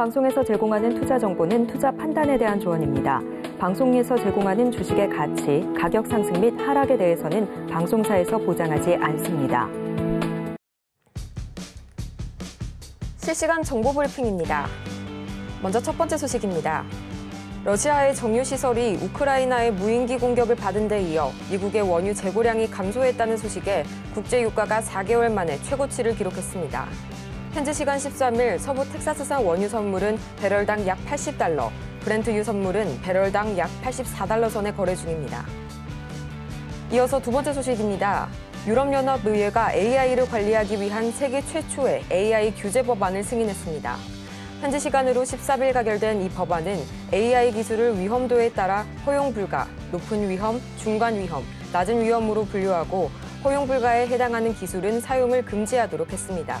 방송에서 제공하는 투자 정보는 투자 판단에 대한 조언입니다. 방송에서 제공하는 주식의 가치, 가격 상승 및 하락에 대해서는 방송사에서 보장하지 않습니다. 실시간 정보 브리핑입니다. 먼저 첫 번째 소식입니다. 러시아의 정유시설이 우크라이나의 무인기 공격을 받은 데 이어 미국의 원유 재고량이 감소했다는 소식에 국제유가가 4개월 만에 최고치를 기록했습니다. 현재 시간 13일 서부 텍사스산 원유 선물은 배럴당 약 80달러, 브렌트유 선물은 배럴당 약 84달러 선에 거래 중입니다. 이어서 두 번째 소식입니다. 유럽연합 의회가 AI를 관리하기 위한 세계 최초의 AI 규제 법안을 승인했습니다. 현지 시간으로 13일 가결된 이 법안은 AI 기술을 위험도에 따라 허용 불가, 높은 위험, 중간 위험, 낮은 위험으로 분류하고 허용 불가에 해당하는 기술은 사용을 금지하도록 했습니다.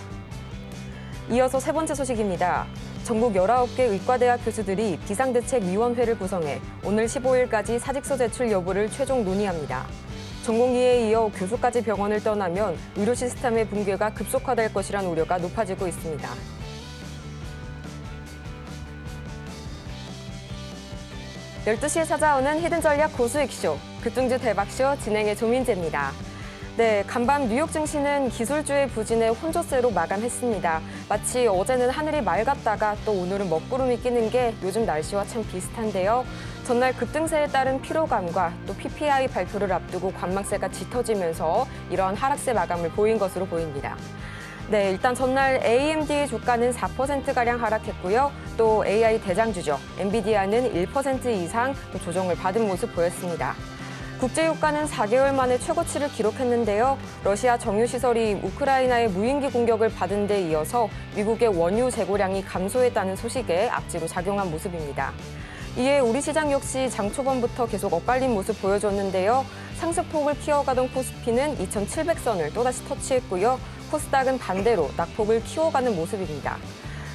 이어서 세 번째 소식입니다. 전국 19개 의과대학 교수들이 비상대책위원회를 구성해 오늘 15일까지 사직서 제출 여부를 최종 논의합니다. 전공기에 이어 교수까지 병원을 떠나면 의료 시스템의 붕괴가 급속화될 것이란 우려가 높아지고 있습니다. 열두 시에 찾아오는 히든 전략 고수익쇼, 급등주 대박쇼 진행의 조민재입니다. 네, 간밤 뉴욕 증시는 기술주의 부진에 혼조세로 마감했습니다. 마치 어제는 하늘이 맑았다가 또 오늘은 먹구름이 끼는 게 요즘 날씨와 참 비슷한데요. 전날 급등세에 따른 피로감과 또 PPI 발표를 앞두고 관망세가 짙어지면서 이러한 하락세 마감을 보인 것으로 보입니다. 네, 일단 전날 AMD 의 주가는 4%가량 하락했고요. 또 AI 대장주죠. 엔비디아는 1% 이상 조정을 받은 모습 보였습니다. 국제유가는 4개월 만에 최고치를 기록했는데요. 러시아 정유시설이 우크라이나의 무인기 공격을 받은 데 이어서 미국의 원유 재고량이 감소했다는 소식에 악재로 작용한 모습입니다. 이에 우리 시장 역시 장 초반부터 계속 엇갈린 모습 보여줬는데요. 상승폭을 키워가던 코스피는 2,700선을 또다시 터치했고요. 코스닥은 반대로 낙폭을 키워가는 모습입니다.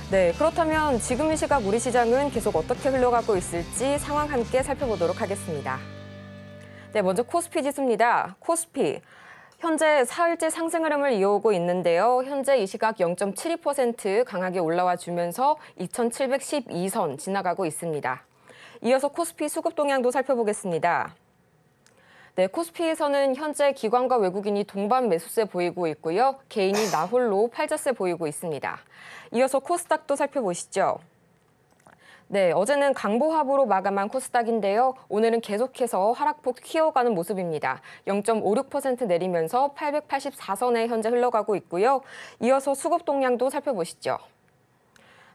네, 그렇다면 지금 이 시각 우리 시장은 계속 어떻게 흘러가고 있을지 상황 함께 살펴보도록 하겠습니다. 네, 먼저 코스피 지수입니다. 코스피. 현재 사흘째 상승 흐름을 이어오고 있는데요. 현재 이 시각 0.72% 강하게 올라와 주면서 2,712선 지나가고 있습니다. 이어서 코스피 수급 동향도 살펴보겠습니다. 네, 코스피에서는 현재 기관과 외국인이 동반 매수세 보이고 있고요. 개인이 나홀로 팔자세 보이고 있습니다. 이어서 코스닥도 살펴보시죠. 네, 어제는 강보합으로 마감한 코스닥인데요. 오늘은 계속해서 하락폭 키워가는 모습입니다. 0.56% 내리면서 884선에 현재 흘러가고 있고요. 이어서 수급 동향도 살펴보시죠.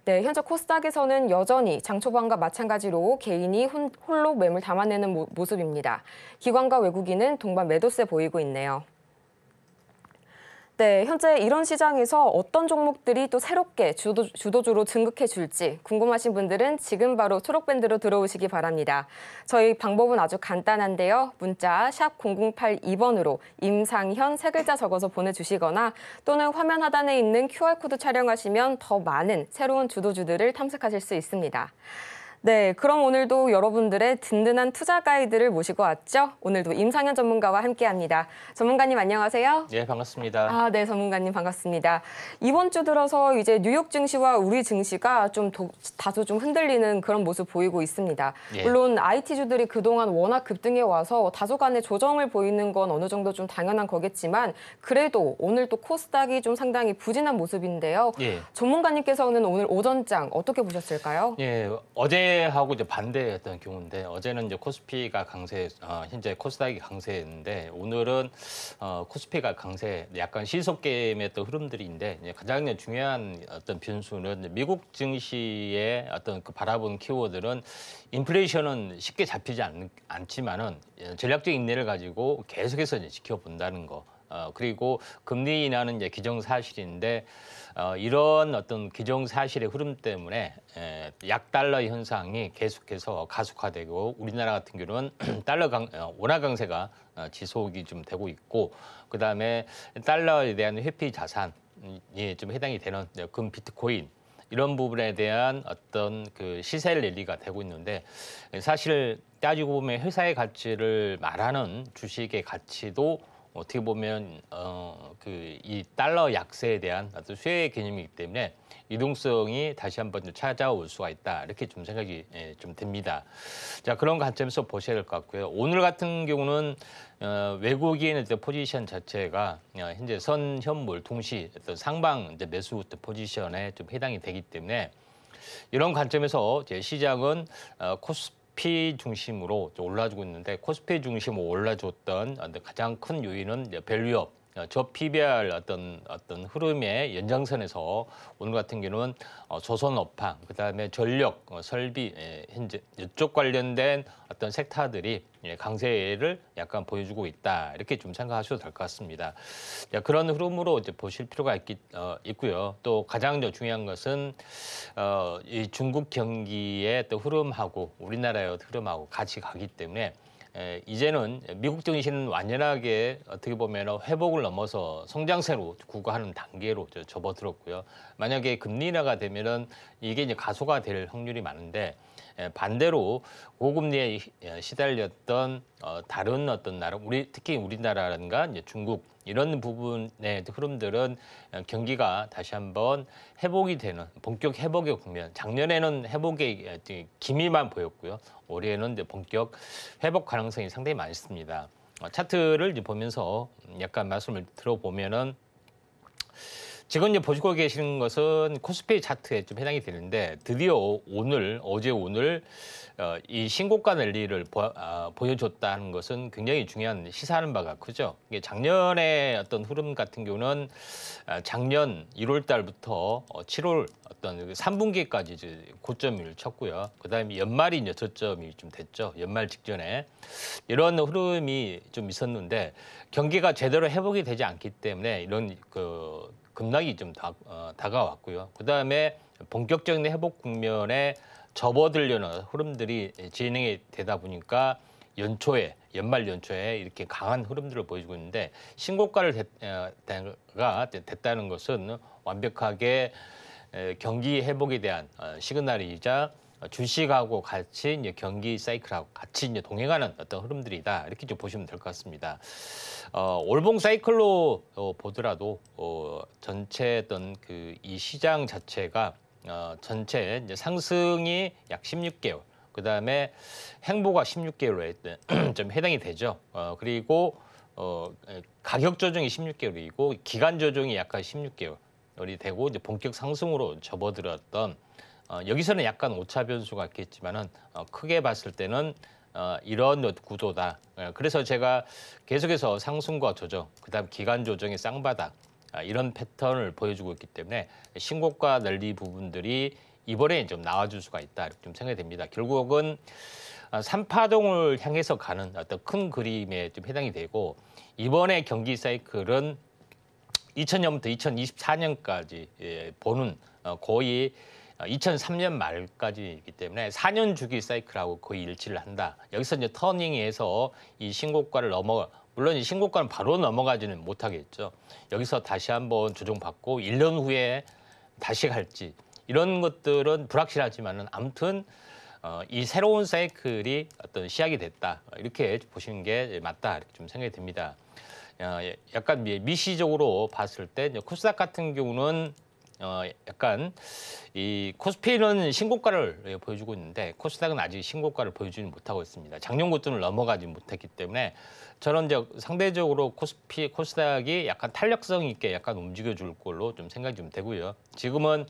네, 현재 코스닥에서는 여전히 장 초반과 마찬가지로 개인이 홀로 매물 담아내는 모습입니다. 기관과 외국인은 동반 매도세 보이고 있네요. 네, 현재 이런 시장에서 어떤 종목들이 또 새롭게 주도, 주도주로 등극해 줄지 궁금하신 분들은 지금 바로 초록밴드로 들어오시기 바랍니다. 저희 방법은 아주 간단한데요. 문자 샵 0082번으로 임상현 세 글자 적어서 보내주시거나 또는 화면 하단에 있는 QR코드 촬영하시면 더 많은 새로운 주도주들을 탐색하실 수 있습니다. 네, 그럼 오늘도 여러분들의 든든한 투자 가이드를 모시고 왔죠. 오늘도 임상현 전문가와 함께합니다. 전문가님 안녕하세요. 네, 반갑습니다. 아, 네, 전문가님 반갑습니다. 이번 주 들어서 이제 뉴욕 증시와 우리 증시가 좀 도, 다소 좀 흔들리는 그런 모습 보이고 있습니다. 예. 물론 IT 주들이 그동안 워낙 급등해 와서 다소간의 조정을 보이는 건 어느 정도 좀 당연한 거겠지만 그래도 오늘 또 코스닥이 좀 상당히 부진한 모습인데요. 예. 전문가님께서는 오늘 오전장 어떻게 보셨을까요? 예, 어제 어제하고 이제 반대했던 경우인데 어제는 이제 코스피가 강세, 어, 현재 코스닥이 강세였는데 오늘은 어, 코스피가 강세, 약간 시속 게임의 또 흐름들인데 이제 가장 중요한 어떤 변수는 미국 증시의 어떤 그 바라본 키워드는 인플레이션은 쉽게 잡히지 않, 않지만은 예, 전략적 인내를 가지고 계속해서 이제 지켜본다는 거. 어, 그리고 금리 인하는 이제 기정사실인데 어, 이런 어떤 기정 사실의 흐름 때문에 에, 약달러 현상이 계속해서 가속화되고 우리나라 같은 경우는 달러 강, 어, 원화 강세가 어, 지속이 좀 되고 있고 그다음에 달러에 대한 회피 자산이 음, 예, 좀 해당이 되는 금 네, 비트코인 이런 부분에 대한 어떤 그 시세 랠리가 되고 있는데 사실 따지고 보면 회사의 가치를 말하는 주식의 가치도 어떻게 보면 어, 그 이 달러 약세에 대한 어떤 수혜의 개념이기 때문에 유동성이 다시 한번 찾아올 수가 있다 이렇게 좀 생각이 예, 좀 듭니다. 자 그런 관점에서 보셔야 될 것 같고요. 오늘 같은 경우는 어, 외국인의 어 포지션 자체가 어, 현재 선, 현물, 동시 어떤 상방 이제 매수 포지션에 좀 해당이 되기 때문에 이런 관점에서 제 시장은 어, 코스 코스피 중심으로 올라주고 있는데 코스피 중심으로 올라줬던 가장 큰 요인은 밸류업 어, 저 PBR 어떤 어떤 흐름의 연장선에서 오늘 같은 경우는 어, 조선 업황, 그다음에 전력, 어, 설비 예, 현재 이쪽 관련된 어떤 섹터들이 예, 강세를 약간 보여주고 있다 이렇게 좀 생각하셔도 될 것 같습니다. 그런 흐름으로 이제 보실 필요가 있기, 어, 있고요. 또 가장 중요한 것은 어, 이 중국 경기의 또 흐름하고 우리나라의 흐름하고 같이 가기 때문에. 예, 이제는 미국 증시는 완연하게 어떻게 보면 회복을 넘어서 성장세로 구가하는 단계로 접어들었고요. 만약에 금리 인하가 되면은 이게 이제 가소가 될 확률이 많은데 예, 반대로 고금리에 예, 시달렸던 어, 다른 어떤 나라, 우리 특히 우리나라라든가 중국 이런 부분의 흐름들은 어, 경기가 다시 한번 회복이 되는 본격 회복의 국면. 작년에는 회복의 어, 기미만 보였고요. 올해는 이제 본격 회복 가능성이 상당히 많습니다. 차트를 이제 보면서 약간 말씀을 들어보면은 지금 이제 보시고 계시는 것은 코스피 차트에 좀 해당이 되는데 드디어 오늘 어제 오늘 어, 이 신고가 랠리를 보, 아, 여줬다는 것은 굉장히 중요한 시사하는 바가 크죠. 이게 작년의 어떤 흐름 같은 경우는 아, 작년 1월 달부터 어, 7월 어떤 3분기까지 그 이제 고점을 쳤고요. 그다음에 연말이 이제 저점이 좀 됐죠. 연말 직전에 이런 흐름이 좀 있었는데 경기가 제대로 회복이 되지 않기 때문에 이런 그 급락이 좀 다, 어, 다가왔고요. 그다음에 본격적인 회복 국면에 접어들려는 흐름들이 진행이 되다 보니까 연초에 연말 연초에 이렇게 강한 흐름들을 보여주고 있는데 신고가를 됐가 어, 됐다는 것은 완벽하게 경기 회복에 대한 어, 시그널이자 어, 주식하고 같이 이제 경기 사이클하고 같이 이제 동행하는 어떤 흐름들이다 이렇게 좀 보시면 될 것 같습니다. 어, 올봉 사이클로 어, 보더라도 어, 전체 어떤 그이 시장 자체가 어, 전체 이제 상승이 약 16개월, 그 다음에 행보가 16개월에 좀 해당이 되죠. 어, 그리고 어, 예, 가격 조정이 16개월이고 기간 조정이 약간 16개월이 되고 이제 본격 상승으로 접어들었던. 어, 여기서는 약간 오차 변수가 있겠지만은 어, 크게 봤을 때는 어, 이런 구도다. 예, 그래서 제가 계속해서 상승과 조정, 그다음 기간 조정의 쌍바닥 아, 이런 패턴을 보여주고 있기 때문에 신고가 난리 부분들이 이번에 좀 나와줄 수가 있다 이렇게 좀 생각이 됩니다. 결국은 아, 삼파동을 향해서 가는 어떤 큰 그림에 좀 해당이 되고 이번에 경기 사이클은 2000년부터 2024년까지 예, 보는 어, 거의 2003년 어, 말까지이기 때문에 4년 주기 사이클하고 거의 일치를 한다. 여기서 이제 터닝에서 이 신고가를 넘어 물론 이 신고가는 바로 넘어가지는 못하겠죠. 여기서 다시 한번 조정받고 1년 후에 다시 갈지 이런 것들은 불확실하지만은 아무튼 어, 이 새로운 사이클이 어떤 시작이 됐다 어, 이렇게 보시는 게 맞다 이렇게 좀 생각이 듭니다. 어, 예, 약간 미시적으로 봤을 때 코스닥 같은 경우는 어, 약간 이 코스피는 신고가를 보여주고 있는데 코스닥은 아직 신고가를 보여주지 못하고 있습니다. 작년 고점을 넘어가지 못했기 때문에 저는 이제 상대적으로 코스피 코스닥이 약간 탄력성 있게 약간 움직여 줄 걸로 좀 생각이 좀 되고요. 지금은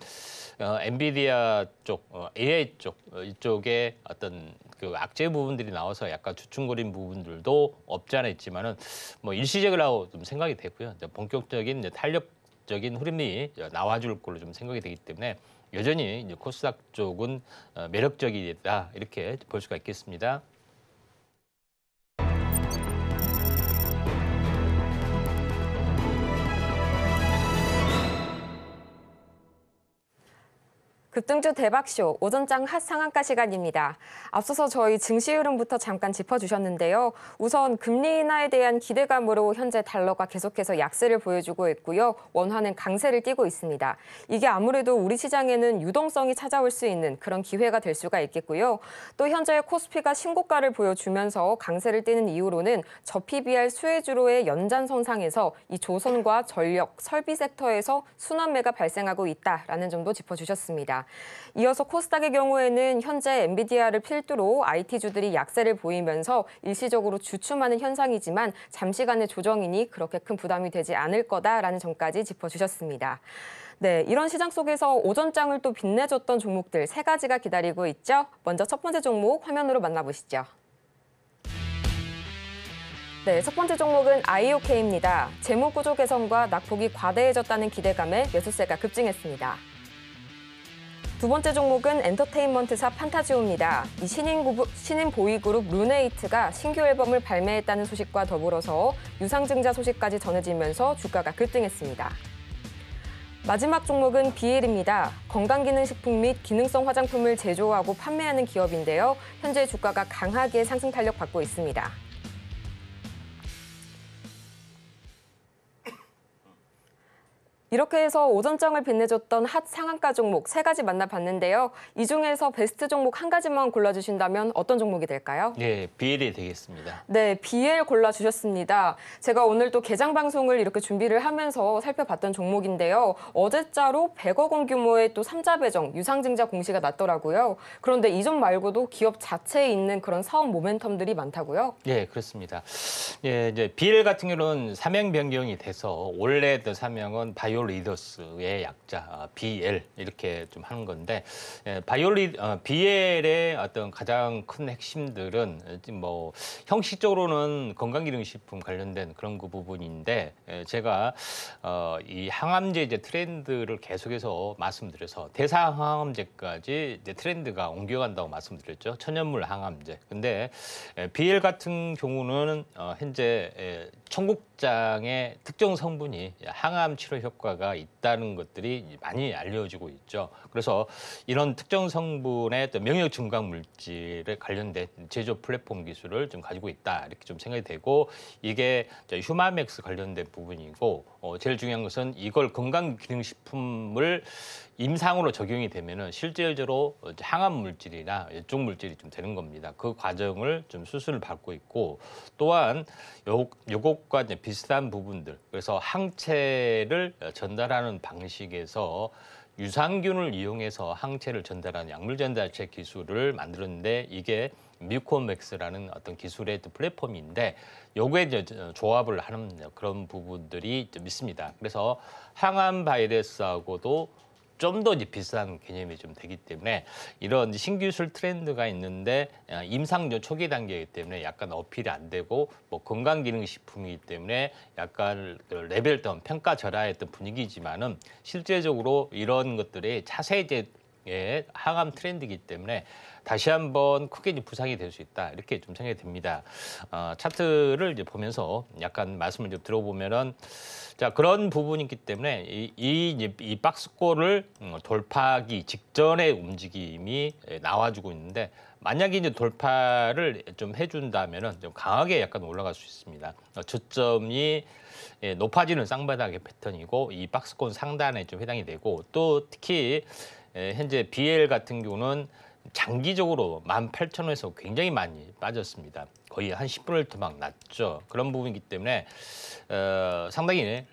어, 엔비디아 쪽, 어, AI 쪽 어, 이쪽에 어떤 그 악재 부분들이 나와서 약간 주춤거린 부분들도 없지 않아 있지만은 뭐 일시적이라고 좀 생각이 되고요. 이제 본격적인 이제 탄력 적인 흐름이 나와줄 걸로 좀 생각이 되기 때문에 여전히 코스닥 쪽은 어, 매력적이다 이렇게 볼 수가 있겠습니다. 급등주 대박쇼 오전장 핫 상한가 시간입니다. 앞서서 저희 증시 흐름부터 잠깐 짚어주셨는데요. 우선 금리 인하에 대한 기대감으로 현재 달러가 계속해서 약세를 보여주고 있고요. 원화는 강세를 띠고 있습니다. 이게 아무래도 우리 시장에는 유동성이 찾아올 수 있는 그런 기회가 될 수가 있겠고요. 또 현재 코스피가 신고가를 보여주면서 강세를 띠는 이유로는저 PBR 수혜주로의 연장선상에서 이 조선과 전력, 설비 섹터에서 순환매가 발생하고 있다라는 점도 짚어주셨습니다. 이어서 코스닥의 경우에는 현재 엔비디아를 필두로 IT주들이 약세를 보이면서 일시적으로 주춤하는 현상이지만 잠시간의 조정이니 그렇게 큰 부담이 되지 않을 거다라는 점까지 짚어주셨습니다. 네, 이런 시장 속에서 오전장을 또 빛내줬던 종목들 세 가지가 기다리고 있죠. 먼저 첫 번째 종목 화면으로 만나보시죠. 네, 첫 번째 종목은 IOK입니다. 재무 구조 개선과 낙폭이 과대해졌다는 기대감에 매수세가 급증했습니다. 두 번째 종목은 엔터테인먼트사 판타지오입니다. 이 신인, 구부, 신인 보이그룹 루네이트가 신규 앨범을 발매했다는 소식과 더불어서 유상증자 소식까지 전해지면서 주가가 급등했습니다. 마지막 종목은 비엘입니다. 건강기능식품 및 기능성 화장품을 제조하고 판매하는 기업인데요. 현재 주가가 강하게 상승 탄력 받고 있습니다. 이렇게 해서 오전장을 빛내줬던 핫 상한가 종목 세가지 만나봤는데요. 이 중에서 베스트 종목 한 가지만 골라주신다면 어떤 종목이 될까요? 예, BL이 되겠습니다. 네, BL 골라주셨습니다. 제가 오늘 또 개장 방송을 이렇게 준비를 하면서 살펴봤던 종목인데요. 어제자로 100억 원 규모의 또 3자 배정, 유상증자 공시가 났더라고요. 그런데 이점 말고도 기업 자체에 있는 그런 사업 모멘텀들이 많다고요? 예, 그렇습니다. 예, 이제 BL 같은 경우는 사명 변경이 돼서 원래 또 사명은 바이오 바이오 리더스의 약자 BL 아, 이렇게 좀 하는 건데 예, 바이오 리 BL의 어, 어떤 가장 큰 핵심들은 뭐 형식적으로는 건강기능식품 관련된 그런 그 부분인데 예, 제가 어, 이 항암제 이제 트렌드를 계속해서 말씀드려서 대사항암제까지 이제 트렌드가 옮겨간다고 말씀드렸죠 천연물 항암제. 근데 BL 예, 같은 경우는 어, 현재 청국장의 특정 성분이 항암 치료 효과 효과가 있다는 것들이 많이 알려지고 있죠. 그래서 이런 특정 성분의 명역 증강 물질에 관련된 제조 플랫폼 기술을 좀 가지고 있다 이렇게 좀 생각이 되고 이게 휴마맥스 관련된 부분이고 어, 제일 중요한 것은 이걸 건강 기능식품을 임상으로 적용이 되면은 실제로 항암 물질이나 이쪽 물질이 좀 되는 겁니다. 그 과정을 좀 수술을 받고 있고 또한 요, 요것과 이제 비슷한 부분들 그래서 항체를 전달하는 방식에서 유산균을 이용해서 항체를 전달하는 약물 전달체 기술을 만들었는데 이게 뮤코맥스라는 어떤 기술의 플랫폼인데 요게 조합을 하는 그런 부분들이 좀 있습니다. 그래서 항암 바이러스하고도 좀더비싼 개념이 좀 되기 때문에 이런 신기술 트렌드가 있는데 아, 임상료 초기 단계이기 때문에 약간 어필이 안 되고 뭐 건강기능식품이기 때문에 약간 그 레벨 다 평가 절하했던 분위기지만은 실제적으로 이런 것들이 자세히 이제 예, 항암 트렌드이기 때문에 다시 한번 크게 부상이 될 수 있다 이렇게 좀 생각이 듭니다. 어, 차트를 이제 보면서 약간 말씀을 좀 들어보면은 자 그런 부분이 있기 때문에 이, 이, 이 박스골을 음, 돌파하기 직전의 움직임이 예, 나와주고 있는데 만약에 이제 돌파를 좀 해준다면은 좀 강하게 약간 올라갈 수 있습니다. 저점이 어, 예, 높아지는 쌍바닥의 패턴이고 이 박스권 상단에 좀 해당이 되고 또 특히 예, 현재 BL 같은 경우는 장기적으로 18,000원에서 굉장히 많이 빠졌습니다. 거의 한 10분을 더막 났죠. 그런 부분이기 때문에 어, 상당히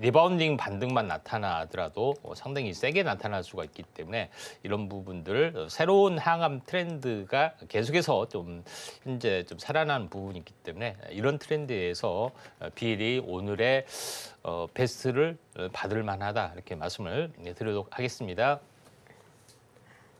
리바운딩 반등만 나타나더라도 상당히 세게 나타날 수가 있기 때문에 이런 부분들 새로운 항암 트렌드가 계속해서 좀 현재 좀 살아난 부분이기 때문에 이런 트렌드에서 비엘이 오늘의 어, 베스트를 받을 만하다 이렇게 말씀을 드리도록 하겠습니다.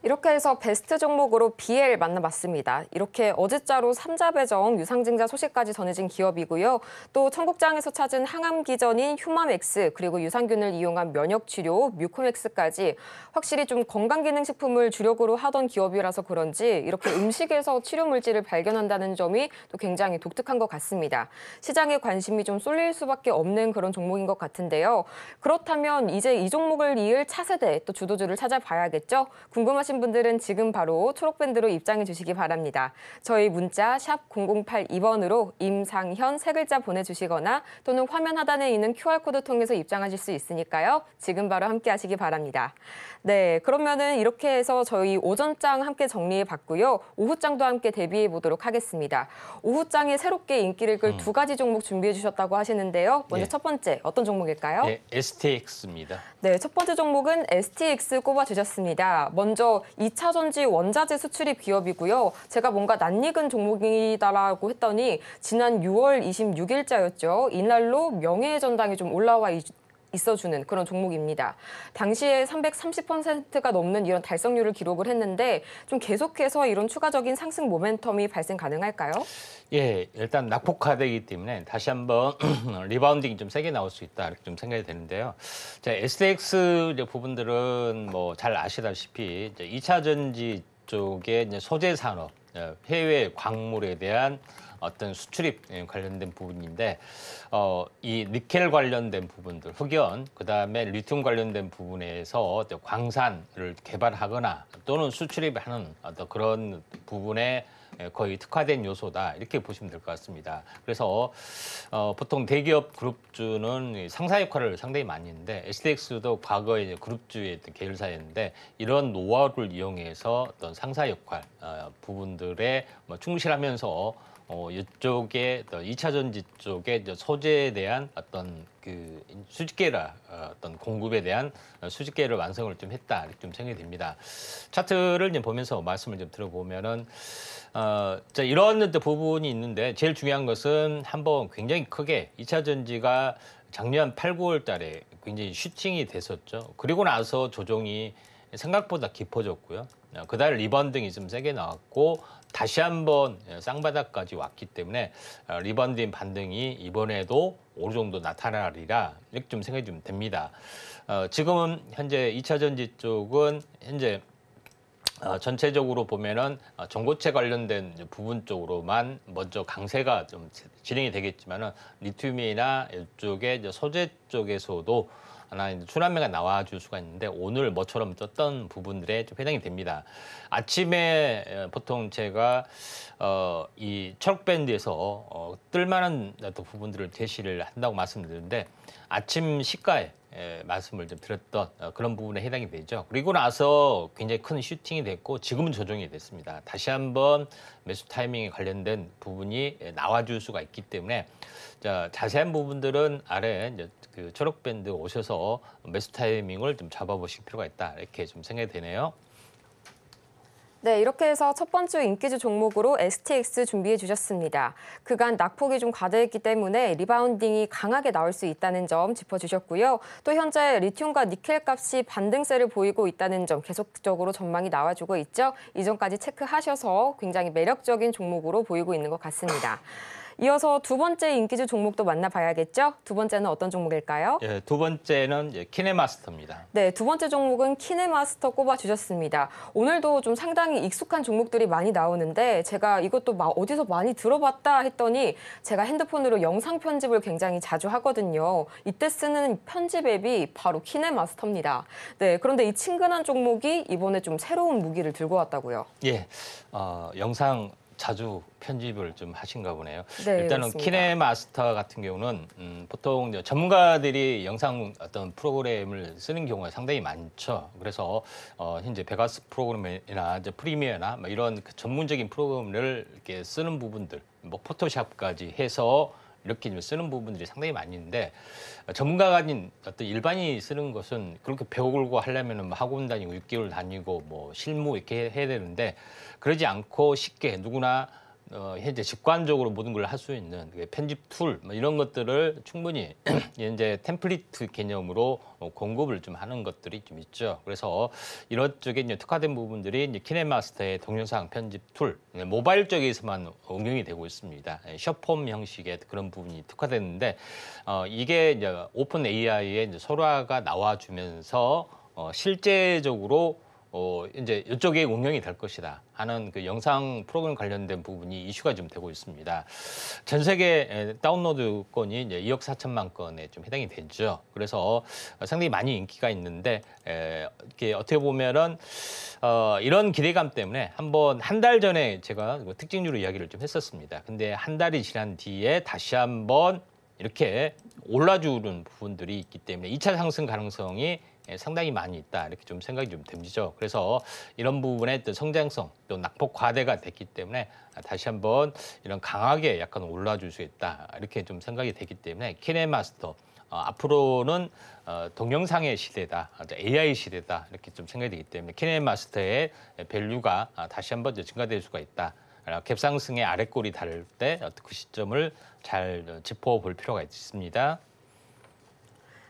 이렇게 해서 베스트 종목으로 BL 만나봤습니다. 이렇게 어제자로 삼자배정 유상증자 소식까지 전해진 기업이고요. 또 청국장에서 찾은 항암기전인 휴마맥스 그리고 유산균을 이용한 면역치료 뮤코맥스까지 확실히 좀 건강기능식품을 주력으로 하던 기업이라서 그런지 이렇게 음식에서 치료물질을 발견한다는 점이 또 굉장히 독특한 것 같습니다. 시장에 관심이 좀 쏠릴 수밖에 없는 그런 종목인 것 같은데요. 그렇다면 이제 이 종목을 이을 차세대 또 주도주를 찾아봐야겠죠? 궁금하신 보신 분들은 지금 바로 초록밴드로 입장해 주시기 바랍니다. 저희 문자 0082번으로 임상현 세 글자 보내주시거나 또는 화면 하단에 있는 QR코드 통해서 입장하실 수 있으니까요. 지금 바로 함께 하시기 바랍니다. 네, 그러면은 이렇게 해서 저희 오전장 함께 정리해 봤고요. 오후장도 함께 대비해 보도록 하겠습니다. 오후장에 새롭게 인기를 끌두 음. 가지 종목 준비해 주셨다고 하시는데요. 먼저 예. 첫 번째 어떤 종목일까요? 예, STX입니다. 네, 첫 번째 종목은 STX 꼽아 주셨습니다. 먼저 2차 전지 원자재 수출입 기업이고요. 제가 뭔가 낯익은 종목이다라고 했더니 지난 6월 26일자였죠. 이날로 명예의 전당이 좀 올라와 있어주는 그런 종목입니다. 당시에 330%가 넘는 이런 달성률을 기록을 했는데 좀 계속해서 이런 추가적인 상승 모멘텀이 발생 가능할까요? 예, 일단 낙폭화되기 때문에 다시 한번 리바운딩이 좀 세게 나올 수 있다 이렇게 좀 생각이 되는데요. 자, SDX 부분들은 뭐 잘 아시다시피 이차 전지 쪽의 소재 산업, 어, 해외 광물에 대한 어떤 수출입 예, 관련된 부분인데 어, 이 니켈 관련된 부분들, 흑연, 그다음에 리튬 관련된 부분에서 광산을 개발하거나 또는 수출입하는 어떤 그런 부분에 예, 거의 특화된 요소다 이렇게 보시면 될 것 같습니다. 그래서 어, 보통 대기업 그룹주는 상사 역할을 상당히 많이 했는데 SDX도 과거에 그룹주의 계열사였는데 이런 노하우를 이용해서 어떤 상사 역할 어, 부분들에 뭐 충실하면서 어, 이쪽에 이차 전지 쪽에 소재에 대한 어떤 그 수직계라 어, 어떤 공급에 대한 수직계를 완성을 좀 했다 이렇게 좀 생각이 됩니다. 차트를 이제 보면서 말씀을 좀 들어보면은 어, 자, 이런 부분이 있는데 제일 중요한 것은 한번 굉장히 크게 이차 전지가 작년 8, 9월 달에 굉장히 슈팅이 됐었죠. 그리고 나서 조정이 생각보다 깊어졌고요. 어, 그달 리번등이 좀 세게 나왔고 다시 한번 예, 쌍바닥까지 왔기 때문에 어, 리번딩 반등이 이번에도 어느 정도 나타나리라 이렇게 좀 생각이 좀 됩니다. 어, 지금은 현재 이차 전지 쪽은 현재 어, 전체적으로 보면은 어, 전고체 관련된 부분 쪽으로만 먼저 강세가 좀 진행이 되겠지만은 리튬이나 이쪽에 소재 쪽에서도 하나 순환매가 나와줄 수가 있는데 오늘 뭐처럼 떴던 부분들에 좀 해당이 됩니다. 아침에 보통 제가 어, 이 철밴드에서 어, 뜰만한 부분들을 제시를 한다고 말씀드렸는데 아침 시가에 에, 예, 말씀을 좀 드렸던 어, 그런 부분에 해당이 되죠. 그리고 나서 굉장히 큰 슈팅이 됐고 지금은 조정이 됐습니다. 다시 한번 매수 타이밍에 관련된 부분이 에, 예, 나와줄 수가 있기 때문에 자, 자세한 부분들은 아래 이제 그 초록 밴드 오셔서 매수 타이밍을 좀 잡아보실 필요가 있다 이렇게 좀 생각이 되네요. 네, 이렇게 해서 첫 번째 인기주 종목으로 STX 준비해 주셨습니다. 그간 낙폭이 좀 과대했기 때문에 리바운딩이 강하게 나올 수 있다는 점 짚어주셨고요. 또 현재 리튬과 니켈 값이 반등세를 보이고 있다는 점 계속적으로 전망이 나와주고 있죠. 이전까지 체크하셔서 굉장히 매력적인 종목으로 보이고 있는 것 같습니다. 이어서 두 번째 인기주 종목도 만나봐야겠죠? 두 번째는 어떤 종목일까요? 예, 두 번째는 키네마스터입니다. 네, 두 번째 종목은 키네마스터 꼽아주셨습니다. 오늘도 좀 상당히 익숙한 종목들이 많이 나오는데 제가 이것도 어디서 많이 들어봤다 했더니 제가 핸드폰으로 영상 편집을 굉장히 자주 하거든요. 이때 쓰는 편집 앱이 바로 키네마스터입니다. 네, 그런데 이 친근한 종목이 이번에 좀 새로운 무기를 들고 왔다고요. 예, 어, 영상 자주 편집을 좀 하신가 보네요. 네, 일단은 키네마스터 같은 경우는 음, 보통 전문가들이 영상 어떤 프로그램을 쓰는 경우가 상당히 많죠. 그래서 어, 현재 베가스 프로그램이나 이제 프리미어나 뭐 이런 그 전문적인 프로그램을 이렇게 쓰는 부분들, 뭐 포토샵까지 해서 이렇게 좀 쓰는 부분들이 상당히 많이 있는데 전문가가 아닌 어떤 일반인이 쓰는 것은 그렇게 배우고 하려면 뭐 학원 다니고 6개월 다니고 뭐 실무 이렇게 해야 되는데 그러지 않고 쉽게 누구나 어, 현재 직관적으로 모든 걸 할 수 있는 편집 툴 뭐 이런 것들을 충분히 이제 템플릿 트 개념으로 어, 공급을 좀 하는 것들이 좀 있죠. 그래서 이런 쪽에 이제 특화된 부분들이 이제 키네마스터의 동영상 편집 툴 네, 모바일 쪽에서만 응용이 되고 있습니다. 셔폼 예, 형식의 그런 부분이 특화됐는데 어, 이게 이제 오픈 AI의 이제 설화가 나와주면서 어, 실제적으로 어, 이제 이쪽에 운영이 될 것이다 하는 그 영상 프로그램 관련된 부분이 이슈가 좀 되고 있습니다. 전 세계 다운로드 건이 이제 2억 4천만 건에 좀 해당이 되죠. 그래서 어, 상당히 많이 인기가 있는데 에, 이렇게 어떻게 보면은 어, 이런 기대감 때문에 한번 한 달 전에 제가 뭐 특징로 이야기를 좀 했었습니다. 근데 한 달이 지난 뒤에 다시 한번 이렇게 올라주는 부분들이 있기 때문에 2차 상승 가능성이 예, 상당히 많이 있다 이렇게 좀 생각이 좀됩니다 그래서 이런 부분에 또 성장성 또 낙폭 과대가 됐기 때문에 다시 한번 이런 강하게 약간 올라줄 수 있다 이렇게 좀 생각이 되기 때문에 키네마스터 어, 앞으로는 어, 동영상의 시대다, AI 시대다 이렇게 좀 생각이 되기 때문에 키네마스터의 밸류가 아, 다시 한번 증가될 수가 있다. 어, 갭상승의 아래골이 다때그 시점을 잘 어, 짚어볼 필요가 있습니다.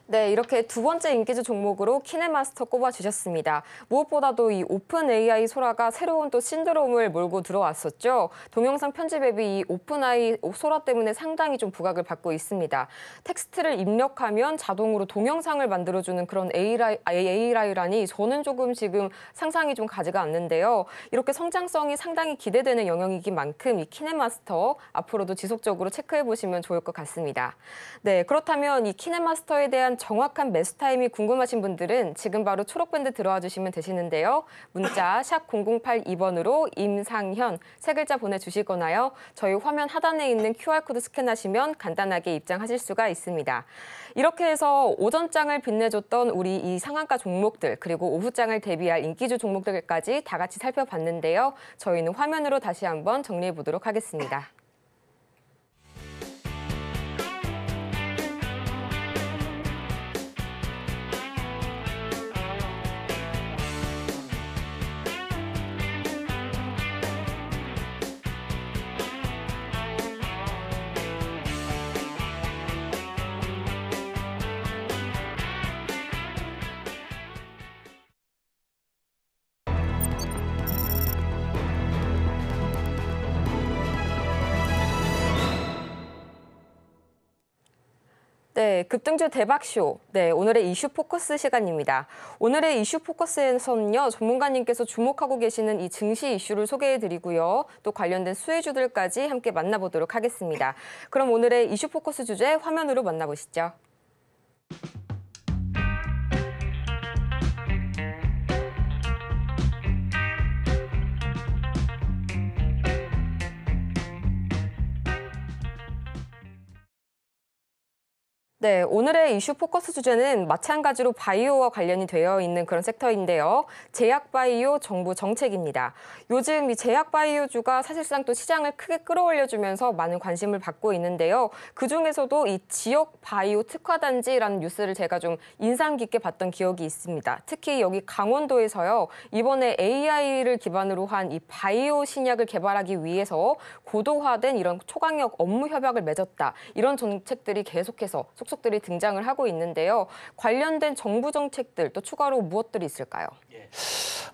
네, 이렇게 두 번째 인기주 종목으로 키네마스터 꼽아주셨습니다. 무엇보다도 이 오픈 AI 소라가 새로운 또 신드롬을 몰고 들어왔었죠. 동영상 편집 앱이 이 오픈 AI 소라 때문에 상당히 좀 부각을 받고 있습니다. 텍스트를 입력하면 자동으로 동영상을 만들어주는 그런 AI, AI라니 저는 조금 지금 상상이 좀 가지가 않는데요. 이렇게 성장성이 상당히 기대되는 영역이긴 만큼 이 키네마스터 앞으로도 지속적으로 체크해 보시면 좋을 것 같습니다. 네, 그렇다면 이 키네마스터에 대한 대한 정확한 매수 타임이 궁금하신 분들은 지금 바로 초록밴드 들어와 주시면 되시는데요. 문자 샵 0082번으로 임상현 세 글자 보내주시거나요. 저희 화면 하단에 있는 QR코드 스캔하시면 간단하게 입장하실 수가 있습니다. 이렇게 해서 오전장을 빛내줬던 우리 이 상한가 종목들 그리고 오후장을 대비할 인기주 종목들까지 다 같이 살펴봤는데요. 저희는 화면으로 다시 한번 정리해 보도록 하겠습니다. 네, 급등주 대박쇼. 네, 오늘의 이슈 포커스 시간입니다. 오늘의 이슈 포커스에서는요, 전문가님께서 주목하고 계시는 이 증시 이슈를 소개해 드리고요. 또 관련된 수혜주들까지 함께 만나보도록 하겠습니다. 그럼 오늘의 이슈 포커스 주제 화면으로 만나보시죠. 네, 오늘의 이슈 포커스 주제는 마찬가지로 바이오와 관련이 되어 있는 그런 섹터인데요. 제약 바이오 정부 정책입니다. 요즘 이 제약 바이오주가 사실상 또 시장을 크게 끌어올려주면서 많은 관심을 받고 있는데요. 그 중에서도 이 지역 바이오 특화단지라는 뉴스를 제가 좀 인상 깊게 봤던 기억이 있습니다. 특히 여기 강원도에서요. 이번에 AI를 기반으로 한 이 바이오 신약을 개발하기 위해서 고도화된 이런 초강력 업무 협약을 맺었다. 이런 정책들이 계속해서 속 속속들이 등장을 하고 있는데요. 관련된 정부 정책들 또 추가로 무엇들이 있을까요? 예.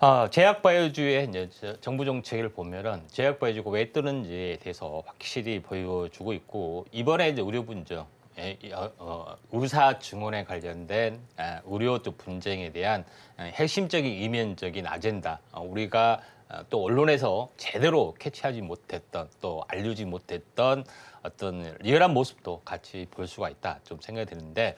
아, 제약바이오주의 이제 정부 정책을 보면은 제약바이오주가 왜 뜨는지에 대해서 확실히 보여주고 있고 이번에 이제 의료 분쟁 어, 어, 의사 증원에 관련된 아, 의료 분쟁에 대한 아, 핵심적인 이면적인 아젠다 어, 우리가 아, 또 언론에서 제대로 캐치하지 못했던 또 알려지 못했던 어떤 리얼한 모습도 같이 볼 수가 있다 좀 생각이 드는데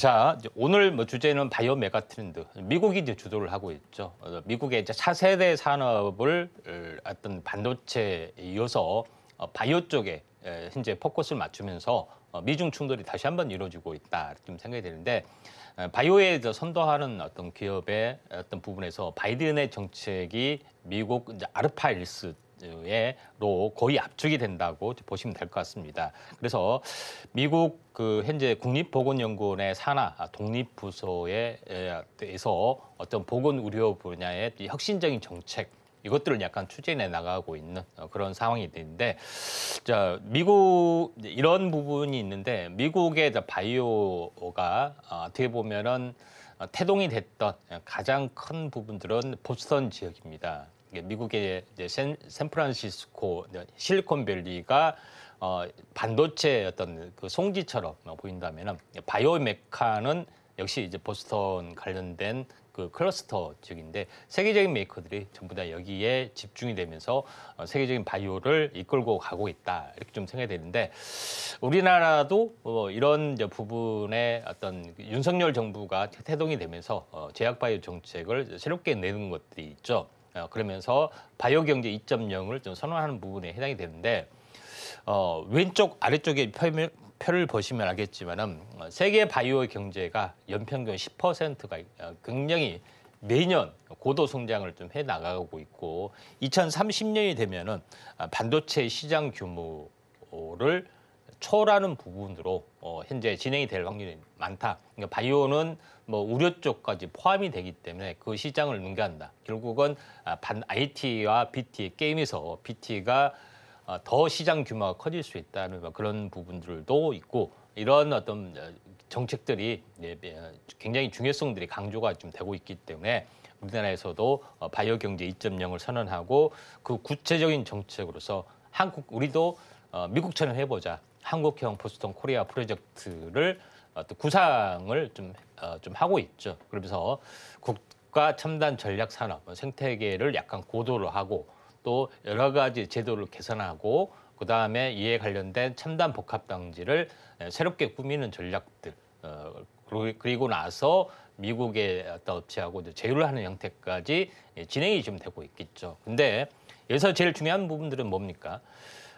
자 오늘 뭐 주제는 바이오 메가 트렌드 미국이 이제 주도를 하고 있죠 어, 미국의 이제 차세대 산업을 어, 어떤 반도체에 이어서 어, 바이오 쪽에 현재 포커스를 맞추면서 미중 충돌이 다시 한번 이루어지고 있다 좀 생각이 드는데 바이오에 선도하는 어떤 기업의 어떤 부분에서 바이든의 정책이 미국 아르파 일스 에로 거의 압축이 된다고 보시면 될 것 같습니다. 그래서 미국 그 현재 국립보건연구원의 산하 아, 독립 부서에서 대해 어떤 보건 의료 분야의 혁신적인 정책 이것들을 약간 추진해 나가고 있는 어, 그런 상황이 되는데 자 미국 이런 부분이 있는데 미국의 바이오가 어, 어떻게 보면은 어, 태동이 됐던 가장 큰 부분들은 보스턴 지역입니다. 미국의 샌, 샌프란시스코 실리콘밸리가 어, 반도체 어떤 그 송지처럼 보인다면 바이오메카는 역시 이제 보스턴 관련된 그 클러스터 쪽인데 세계적인 메이커들이 전부 다 여기에 집중이 되면서 어, 세계적인 바이오를 이끌고 가고 있다 이렇게 좀 생각이 되는데 우리나라도 어, 이런 이제 부분에 어떤 윤석열 정부가 태동이 되면서 어, 제약 바이오 정책을 새롭게 내는 것들이 있죠. 어, 그러면서 바이오 경제 2.0을 좀 선언하는 부분에 해당이 되는데 어, 왼쪽 아래쪽에 표면, 표를 보시면 알겠지만은 어, 세계 바이오 경제가 연평균 10%가 어, 굉장히 매년 고도 성장을 좀 해 나가고 있고 2030년이 되면은 아, 반도체 시장 규모를 초라는 부분으로 어, 현재 진행이 될 확률이 많다. 그러니까 바이오는 뭐 우려 쪽까지 포함이 되기 때문에 그 시장을 능가한다. 결국은 아, 반 IT와 BT의 게임에서 BT가 아, 더 시장 규모가 커질 수 있다는 뭐 그런 부분들도 있고 이런 어떤 어, 정책들이 예, 굉장히 중요성들이 강조가 좀 되고 있기 때문에 우리나라에서도 어, 바이오 경제 2.0을 선언하고 그 구체적인 정책으로서 한국 우리도 어, 미국처럼 해보자 한국형 포스턴 코리아 프로젝트를 구상을 좀, 좀 하고 있죠. 그러면서 국가 첨단 전략 산업 뭐 생태계를 약간 고도로 하고 또 여러 가지 제도를 개선하고 그 다음에 이에 관련된 첨단 복합방지를 새롭게 꾸미는 전략들 어 그리고 나서 미국의 어떤 업체하고 제휴를 하는 형태까지 예, 진행이 좀 되고 있겠죠. 근데 여기서 제일 중요한 부분들은 뭡니까?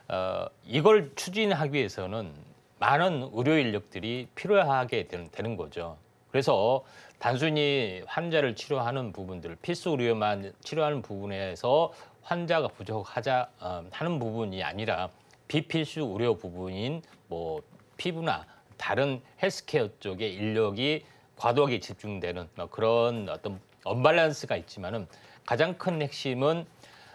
어, 이걸 추진하기 위해서는 많은 의료 인력들이 필요하게 되는, 되는 거죠. 그래서 단순히 환자를 치료하는 부분들, 필수 의료만 치료하는 부분에서 환자가 부족하자 어, 하는 부분이 아니라 비필수 의료 부분인 뭐 피부나 다른 헬스케어 쪽의 인력이 과도하게 집중되는 뭐 그런 어떤 언밸런스가 있지만은 가장 큰 핵심은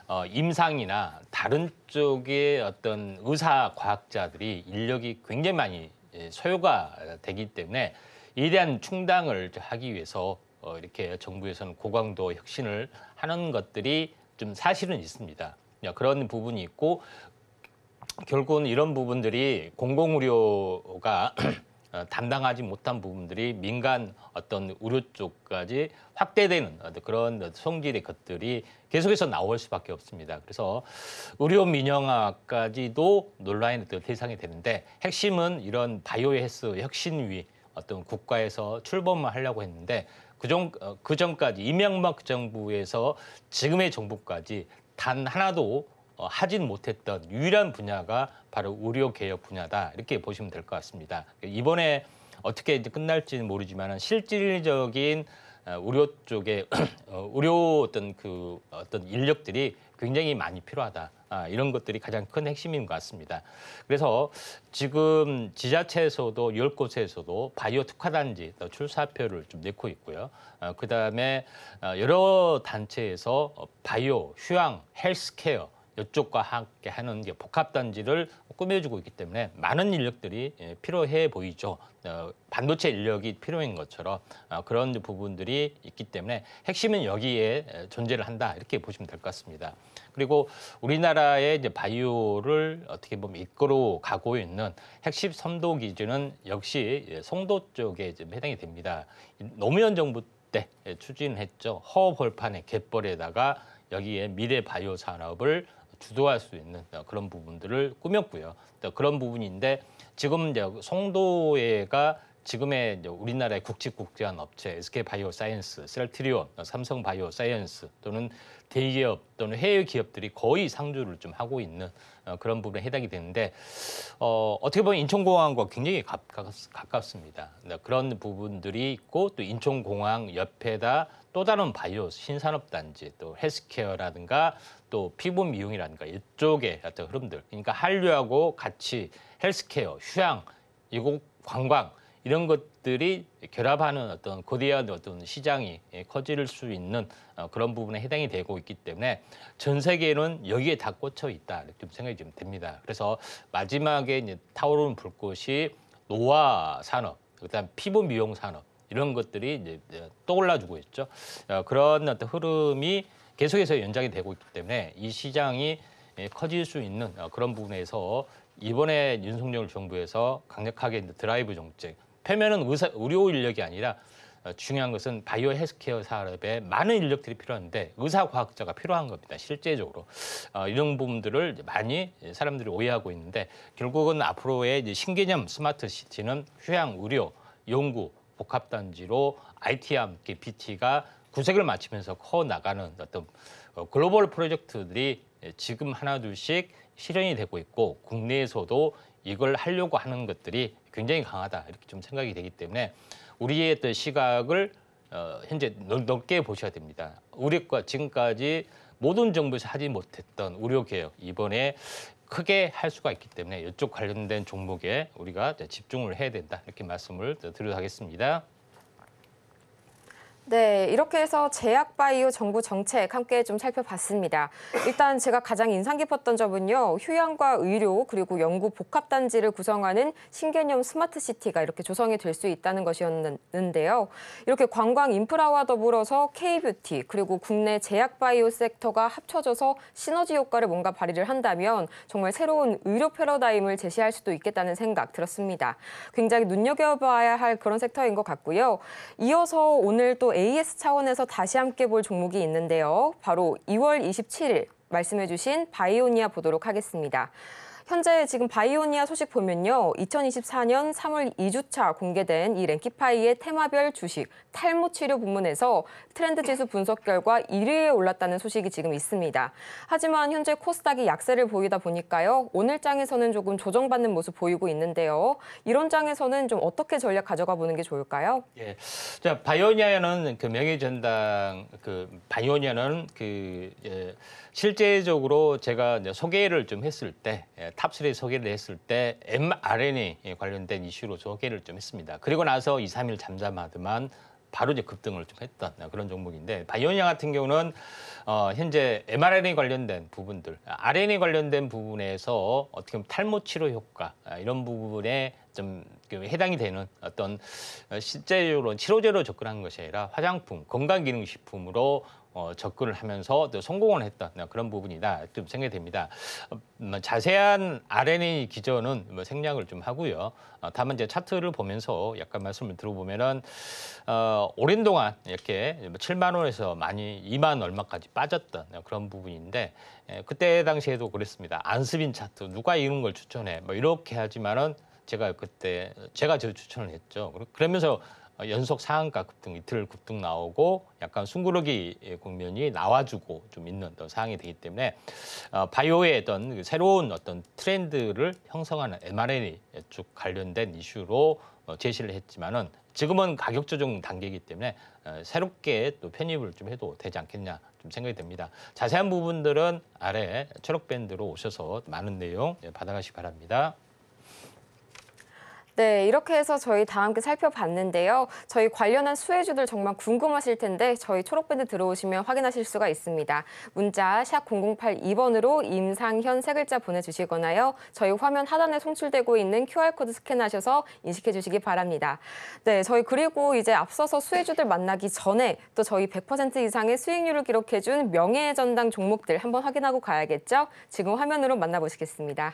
어, 임상이나 다른 쪽의 어떤 의사 과학자들이 인력이 굉장히 많이 예, 소요가 되기 때문에 이에 대한 충당을 하기 위해서 어, 이렇게 정부에서는 고강도 혁신을 하는 것들이 좀 사실은 있습니다. 그런 부분이 있고 결국은 이런 부분들이 공공의료가 어, 담당하지 못한 부분들이 민간 어떤 의료 쪽까지 확대되는 그런 성질의 것들이 계속해서 나올 수밖에 없습니다. 그래서 의료 민영화까지도 논란의 대상이 되는데 핵심은 이런 바이오헬스 혁신위 어떤 국가에서 출범을 하려고 했는데 그전 어, 그 전까지 이명박 정부에서 지금의 정부까지 단 하나도 어, 하진 못했던 유일한 분야가 바로 의료 개혁 분야다 이렇게 보시면 될 것 같습니다. 이번에 어떻게 이제 끝날지는 모르지만 실질적인 어, 의료 쪽에 의료 어떤 그 어떤 인력들이 굉장히 많이 필요하다. 아, 이런 것들이 가장 큰 핵심인 것 같습니다. 그래서 지금 지자체에서도 열 곳에서도 바이오 특화단지 출사표를 좀 내고 있고요. 아, 그다음에 어, 여러 단체에서 바이오, 휴양, 헬스케어 이쪽과 함께 하는 복합단지를 꾸며주고 있기 때문에 많은 인력들이 예, 필요해 보이죠. 어, 반도체 인력이 필요인 것처럼 어, 그런 부분들이 있기 때문에 핵심은 여기에 존재를 한다 이렇게 보시면 될 것 같습니다. 그리고 우리나라의 이제 바이오를 어떻게 보면 이끌어 가고 있는 핵심 선도 기지는 역시 예, 송도 쪽에 좀 해당이 됩니다. 노무현 정부 때 예, 추진했죠. 허벌판의 갯벌에다가 여기에 미래 바이오 산업을 주도할 수 있는 그런 부분들을 꾸몄고요. 그런 부분인데 지금 송도에가 지금의 우리나라의 국직국제한 업체 SK 바이오사이언스, 셀트리온, 삼성 바이오사이언스 또는 대기업 또는 해외 기업들이 거의 상주를 좀 하고 있는 어, 그런 부분에 해당이 되는데 어, 어떻게 보면 인천공항과 굉장히 가깝, 습니다 그런 부분들이 있고 또 인천공항 옆에다 또 다른 바이오 신산업단지 또 헬스케어라든가 또 피부 미용이라든가 이쪽의 어떤 흐름들 그러니까 한류하고 같이 헬스케어, 휴양, 이곳 관광 이런 것들이 결합하는 어떤 거대한 어떤 시장이 예, 커질 수 있는 어, 그런 부분에 해당이 되고 있기 때문에 전 세계는 여기에 다 꽂혀 있다 이렇게 좀 생각이 좀 됩니다. 그래서 마지막에 이제 타오르는 불꽃이 노화 산업, 그다음 피부 미용 산업 이런 것들이 이제 어, 떠올라주고 있죠. 어, 그런 어떤 흐름이 계속해서 연장이 되고 있기 때문에 이 시장이 예, 커질 수 있는 어, 그런 부분에서 이번에 윤석열 정부에서 강력하게 드라이브 정책 폐면은 의사, 의료 인력이 아니라 어, 중요한 것은 바이오 헬스케어 산업에 많은 인력들이 필요한데 의사 과학자가 필요한 겁니다. 실제적으로 어, 이런 부분들을 많이 사람들이 오해하고 있는데 결국은 앞으로의 신개념 스마트 시티는 휴양 의료 연구 복합단지로 IT와 함께 BT가 구색을 맞추면서 커 나가는 어떤 어, 글로벌 프로젝트들이 지금 하나 둘씩 실현이 되고 있고 국내에서도 이걸 하려고 하는 것들이 굉장히 강하다 이렇게 좀 생각이 되기 때문에 우리의 어떤 시각을 어, 현재 넓게 보셔야 됩니다. 우리과 지금까지 모든 정부에서 하지 못했던 의료 개혁 이번에 크게 할 수가 있기 때문에 이쪽 관련된 종목에 우리가 집중을 해야 된다 이렇게 말씀을 드리도록 하겠습니다. 네, 이렇게 해서 제약바이오 정부 정책 함께 좀 살펴봤습니다. 일단 제가 가장 인상 깊었던 점은요, 휴양과 의료 그리고 연구 복합단지를 구성하는 신개념 스마트시티가 이렇게 조성이 될 수 있다는 것이었는데요. 이렇게 관광 인프라와 더불어서 K뷰티 그리고 국내 제약바이오 섹터가 합쳐져서 시너지 효과를 뭔가 발휘를 한다면 정말 새로운 의료 패러다임을 제시할 수도 있겠다는 생각 들었습니다. 굉장히 눈여겨봐야 할 그런 섹터인 것 같고요. 이어서 오늘 또 AS 차원에서 다시 함께 볼 종목이 있는데요. 바로 2월 27일 말씀해 주신 바이오니아 보도록 하겠습니다. 현재 지금 바이오니아 소식 보면요. 2024년 3월 2주차 공개된 이 랭키파이의 테마별 주식 탈모 치료 부문에서 트렌드 지수 분석 결과 1위에 올랐다는 소식이 지금 있습니다. 하지만 현재 코스닥이 약세를 보이다 보니까요. 오늘 장에서는 조금 조정받는 모습 보이고 있는데요. 이런 장에서는 좀 어떻게 전략 가져가 보는 게 좋을까요? 예. 자, 바이오니아는 그 명예 전당 그 바이오니아는 그 예, 실제적으로 제가 소개를 좀 했을 때 예, 탑3 소개를 했을 때 mRNA 관련된 이슈로 소개를 좀 했습니다. 그리고 나서 2, 3일 잠잠하더만 바로 이제 급등을 좀 했던 그런 종목인데 바이오니아 같은 경우는 어, 현재 mRNA 관련된 부분들, RNA 관련된 부분에서 어떻게 보면 탈모 치료 효과 아, 이런 부분에 좀 그 해당이 되는 어떤 어, 실제로 적으 치료제로 접근한 것이 아니라 화장품, 건강기능식품으로 어, 접근을 하면서 또 성공을 했던 어, 그런 부분이다 좀 생각이 됩니다. 어, 뭐 자세한 R&A 기전은 뭐 생략을 좀 하고요. 어, 다만 이제 차트를 보면서 약간 말씀을 들어보면은 어, 오랜 동안 이렇게 7만 뭐 원에서 많이 2만 얼마까지 빠졌던 그런 부분인데 예, 그때 당시에도 그랬습니다. 안스빈 차트 누가 이런 걸 추천해? 뭐 이렇게 하지만은 제가 그때 제가 저 추천을 했죠. 그러면서 어, 연속 상한가 급등 이틀 급등 나오고 약간 숭구르기 예, 국면이 나와주고 좀 있는 어떤 상황이 되기 때문에 어, 바이오의 어떤 그 새로운 어떤 트렌드를 형성하는 mRNA 쪽 관련된 이슈로 어, 제시를 했지만은 지금은 가격 조정 단계이기 때문에 새롭게 또 편입을 좀 해도 되지 않겠냐 좀 생각이 됩니다. 자세한 부분들은 아래 초록 밴드로 오셔서 많은 내용 예, 받아가시기 바랍니다. 네, 이렇게 해서 저희 다 함께 살펴봤는데요. 저희 관련한 수혜주들 정말 궁금하실 텐데 저희 초록밴드 들어오시면 확인하실 수가 있습니다. 문자 샵 0082번으로 임상현 세 글자 보내주시거나요. 저희 화면 하단에 송출되고 있는 QR코드 스캔하셔서 인식해 주시기 바랍니다. 네, 저희 그리고 이제 앞서서 수혜주들 만나기 전에 또 저희 100% 이상의 수익률을 기록해준 명예 전당 종목들 한번 확인하고 가야겠죠? 지금 화면으로 만나보시겠습니다.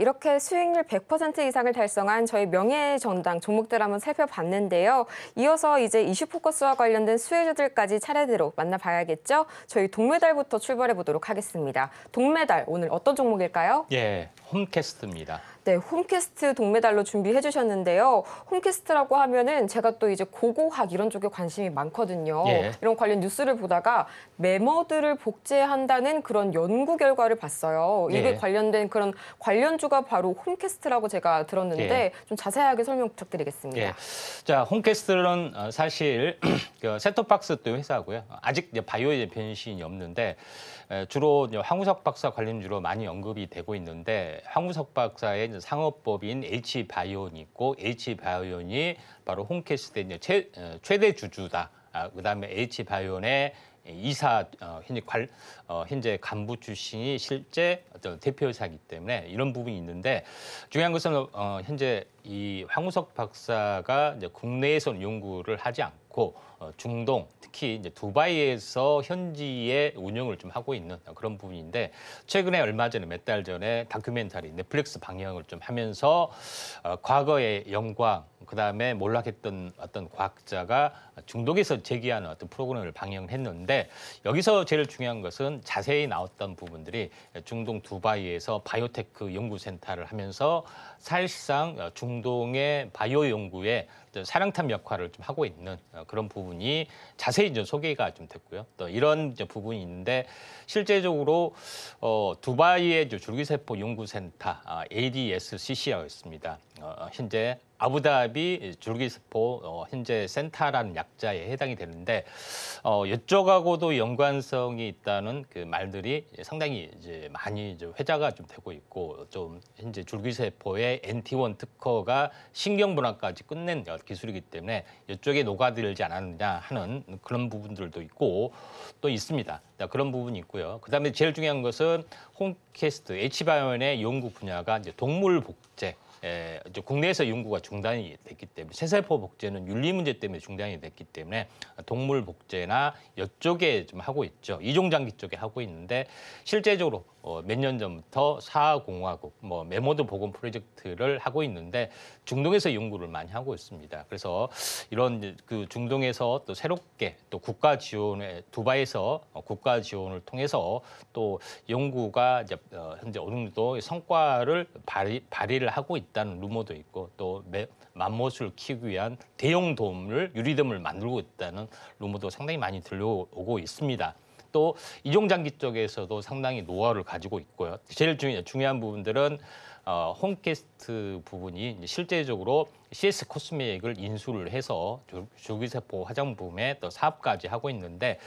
이렇게 수익률 100% 이상을 달성한 저희 명예전당 종목들 한번 살펴봤는데요. 이어서 이제 이슈 포커스와 관련된 수혜주들까지 차례대로 만나봐야겠죠. 저희 동메달부터 출발해 보도록 하겠습니다. 동메달 오늘 어떤 종목일까요? 예, 홈캐스트입니다. 네, 홈캐스트 동메달로 준비해 주셨는데요. 홈캐스트라고 하면은 제가 또 이제 고고학 이런 쪽에 관심이 많거든요. 예. 이런 관련 뉴스를 보다가 메머드를 복제한다는 그런 연구 결과를 봤어요. 이게 예. 관련된 그런 관련주가 바로 홈캐스트라고 제가 들었는데 예. 좀 자세하게 설명 부탁드리겠습니다. 예. 자, 홈캐스트는 어, 사실 그세톱박스또 회사고요. 아직 바이오의 변신이 없는데 예, 주로 황우석 박사 관련주로 많이 언급이 되고 있는데 황우석 박사의 상업법인 H바이온이 있고 H바이온이 바로 홈캐스의 트 어, 최대 주주다. 아, 그다음에 H바이온의 이사 어, 현재 어, 현재 간부 출신이 실제 어떤 대표이사이기 때문에 이런 부분이 있는데 중요한 것은 현재 이 황우석 박사가 국내에서 연구를 하지 않고 어, 중동 특히 이제 두바이에서 현지의 운영을 좀 하고 있는 그런 부분인데 최근에 얼마 전에 몇 달 전에 다큐멘터리 넷플릭스 방영을 좀 하면서 어, 과거의 영광 그다음에 몰락했던 어떤 과학자가 중독에서 제기하는 어떤 프로그램을 방영했는데 여기서 제일 중요한 것은 자세히 나왔던 부분들이 중동 두바이에서 바이오테크 연구센터를 하면서 사실상 중동의 바이오 연구에 사랑탑 역할을 좀 하고 있는 어, 그런 부분 부분이 자세히 이 소개가 좀 됐고요. 또 이런 부분이 있는데 실제적으로 어, 두바이의 줄기세포 연구센터 아, ADSCC라고 있습니다. 어, 어, 현재 아부다비 줄기스포 어, 현재 센터라는 약자에 해당이 되는데 어, 이쪽하고도 연관성이 있다는 그 말들이 상당히 이제 많이 이제 회자가 좀 되고 있고 좀 현재 줄기세포의 NT1 특허가 신경분화까지 끝낸 기술이기 때문에 이쪽에 녹아들지 않았느냐 하는 그런 부분들도 있고 또 있습니다. 자, 그런 부분이 있고요. 그다음에 제일 중요한 것은 홈캐스트 H바이온의 연구 분야가 이제 동물 복제 에, 예, 국내에서 연구가 중단이 됐기 때문에 새세포 복제는 윤리 문제 때문에 중단이 됐기 때문에 동물 복제나 여쪽에좀 하고 있죠. 이종장기 쪽에 하고 있는데 실제적으로 어, 몇 년 전부터 사공화국 뭐 메모드 보건 프로젝트를 하고 있는데 중동에서 연구를 많이 하고 있습니다. 그래서 이런 그 중동에서 또 새롭게 또 국가 지원에 두바이에서 어, 국가 지원을 통해서 또 연구가 이제 어, 현재 어느 정도 성과를 발휘, 발휘를 하고 있다는 루머도 있고 또 매, 만못을 키기 우 위한 대형 돔을 유리돔을 만들고 있다는 루머도 상당히 많이 들려오고 있습니다. 또 이종장기 쪽에서도 상당히 노하우를 가지고 있고요. 제일 중요, 한 부분들은 어, 홈캐스트 부분이 실제적으로 CS 코스메이크를 인수를 해서 조기세포 화장품의 또 사업까지 하고 있는데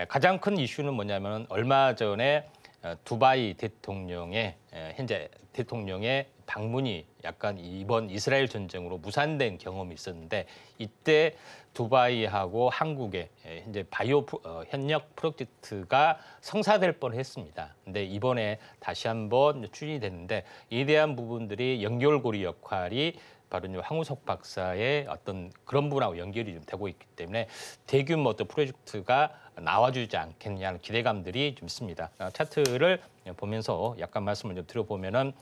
예, 가장 큰 이슈는 뭐냐면 얼마 전에 어, 두바이 대통령의 예, 현재 대통령의 방문이 약간 이번 이스라엘 전쟁으로 무산된 경험이 있었는데 이때 두바이하고 한국의 현재 예, 바이오 어, 협력 프로젝트가 성사될 뻔했습니다. 근데 이번에 다시 한번 추진이 됐는데 이에 대한 부분들이 연결고리 역할이 바로 이제 황우석 박사의 어떤 그런 분하고 연결이 좀 되고 있기 때문에 대규모 어떤 프로젝트가 나와주지 않겠냐는 기대감들이 좀 있습니다. 어, 차트를 보면서 약간 말씀을 좀 드려보면은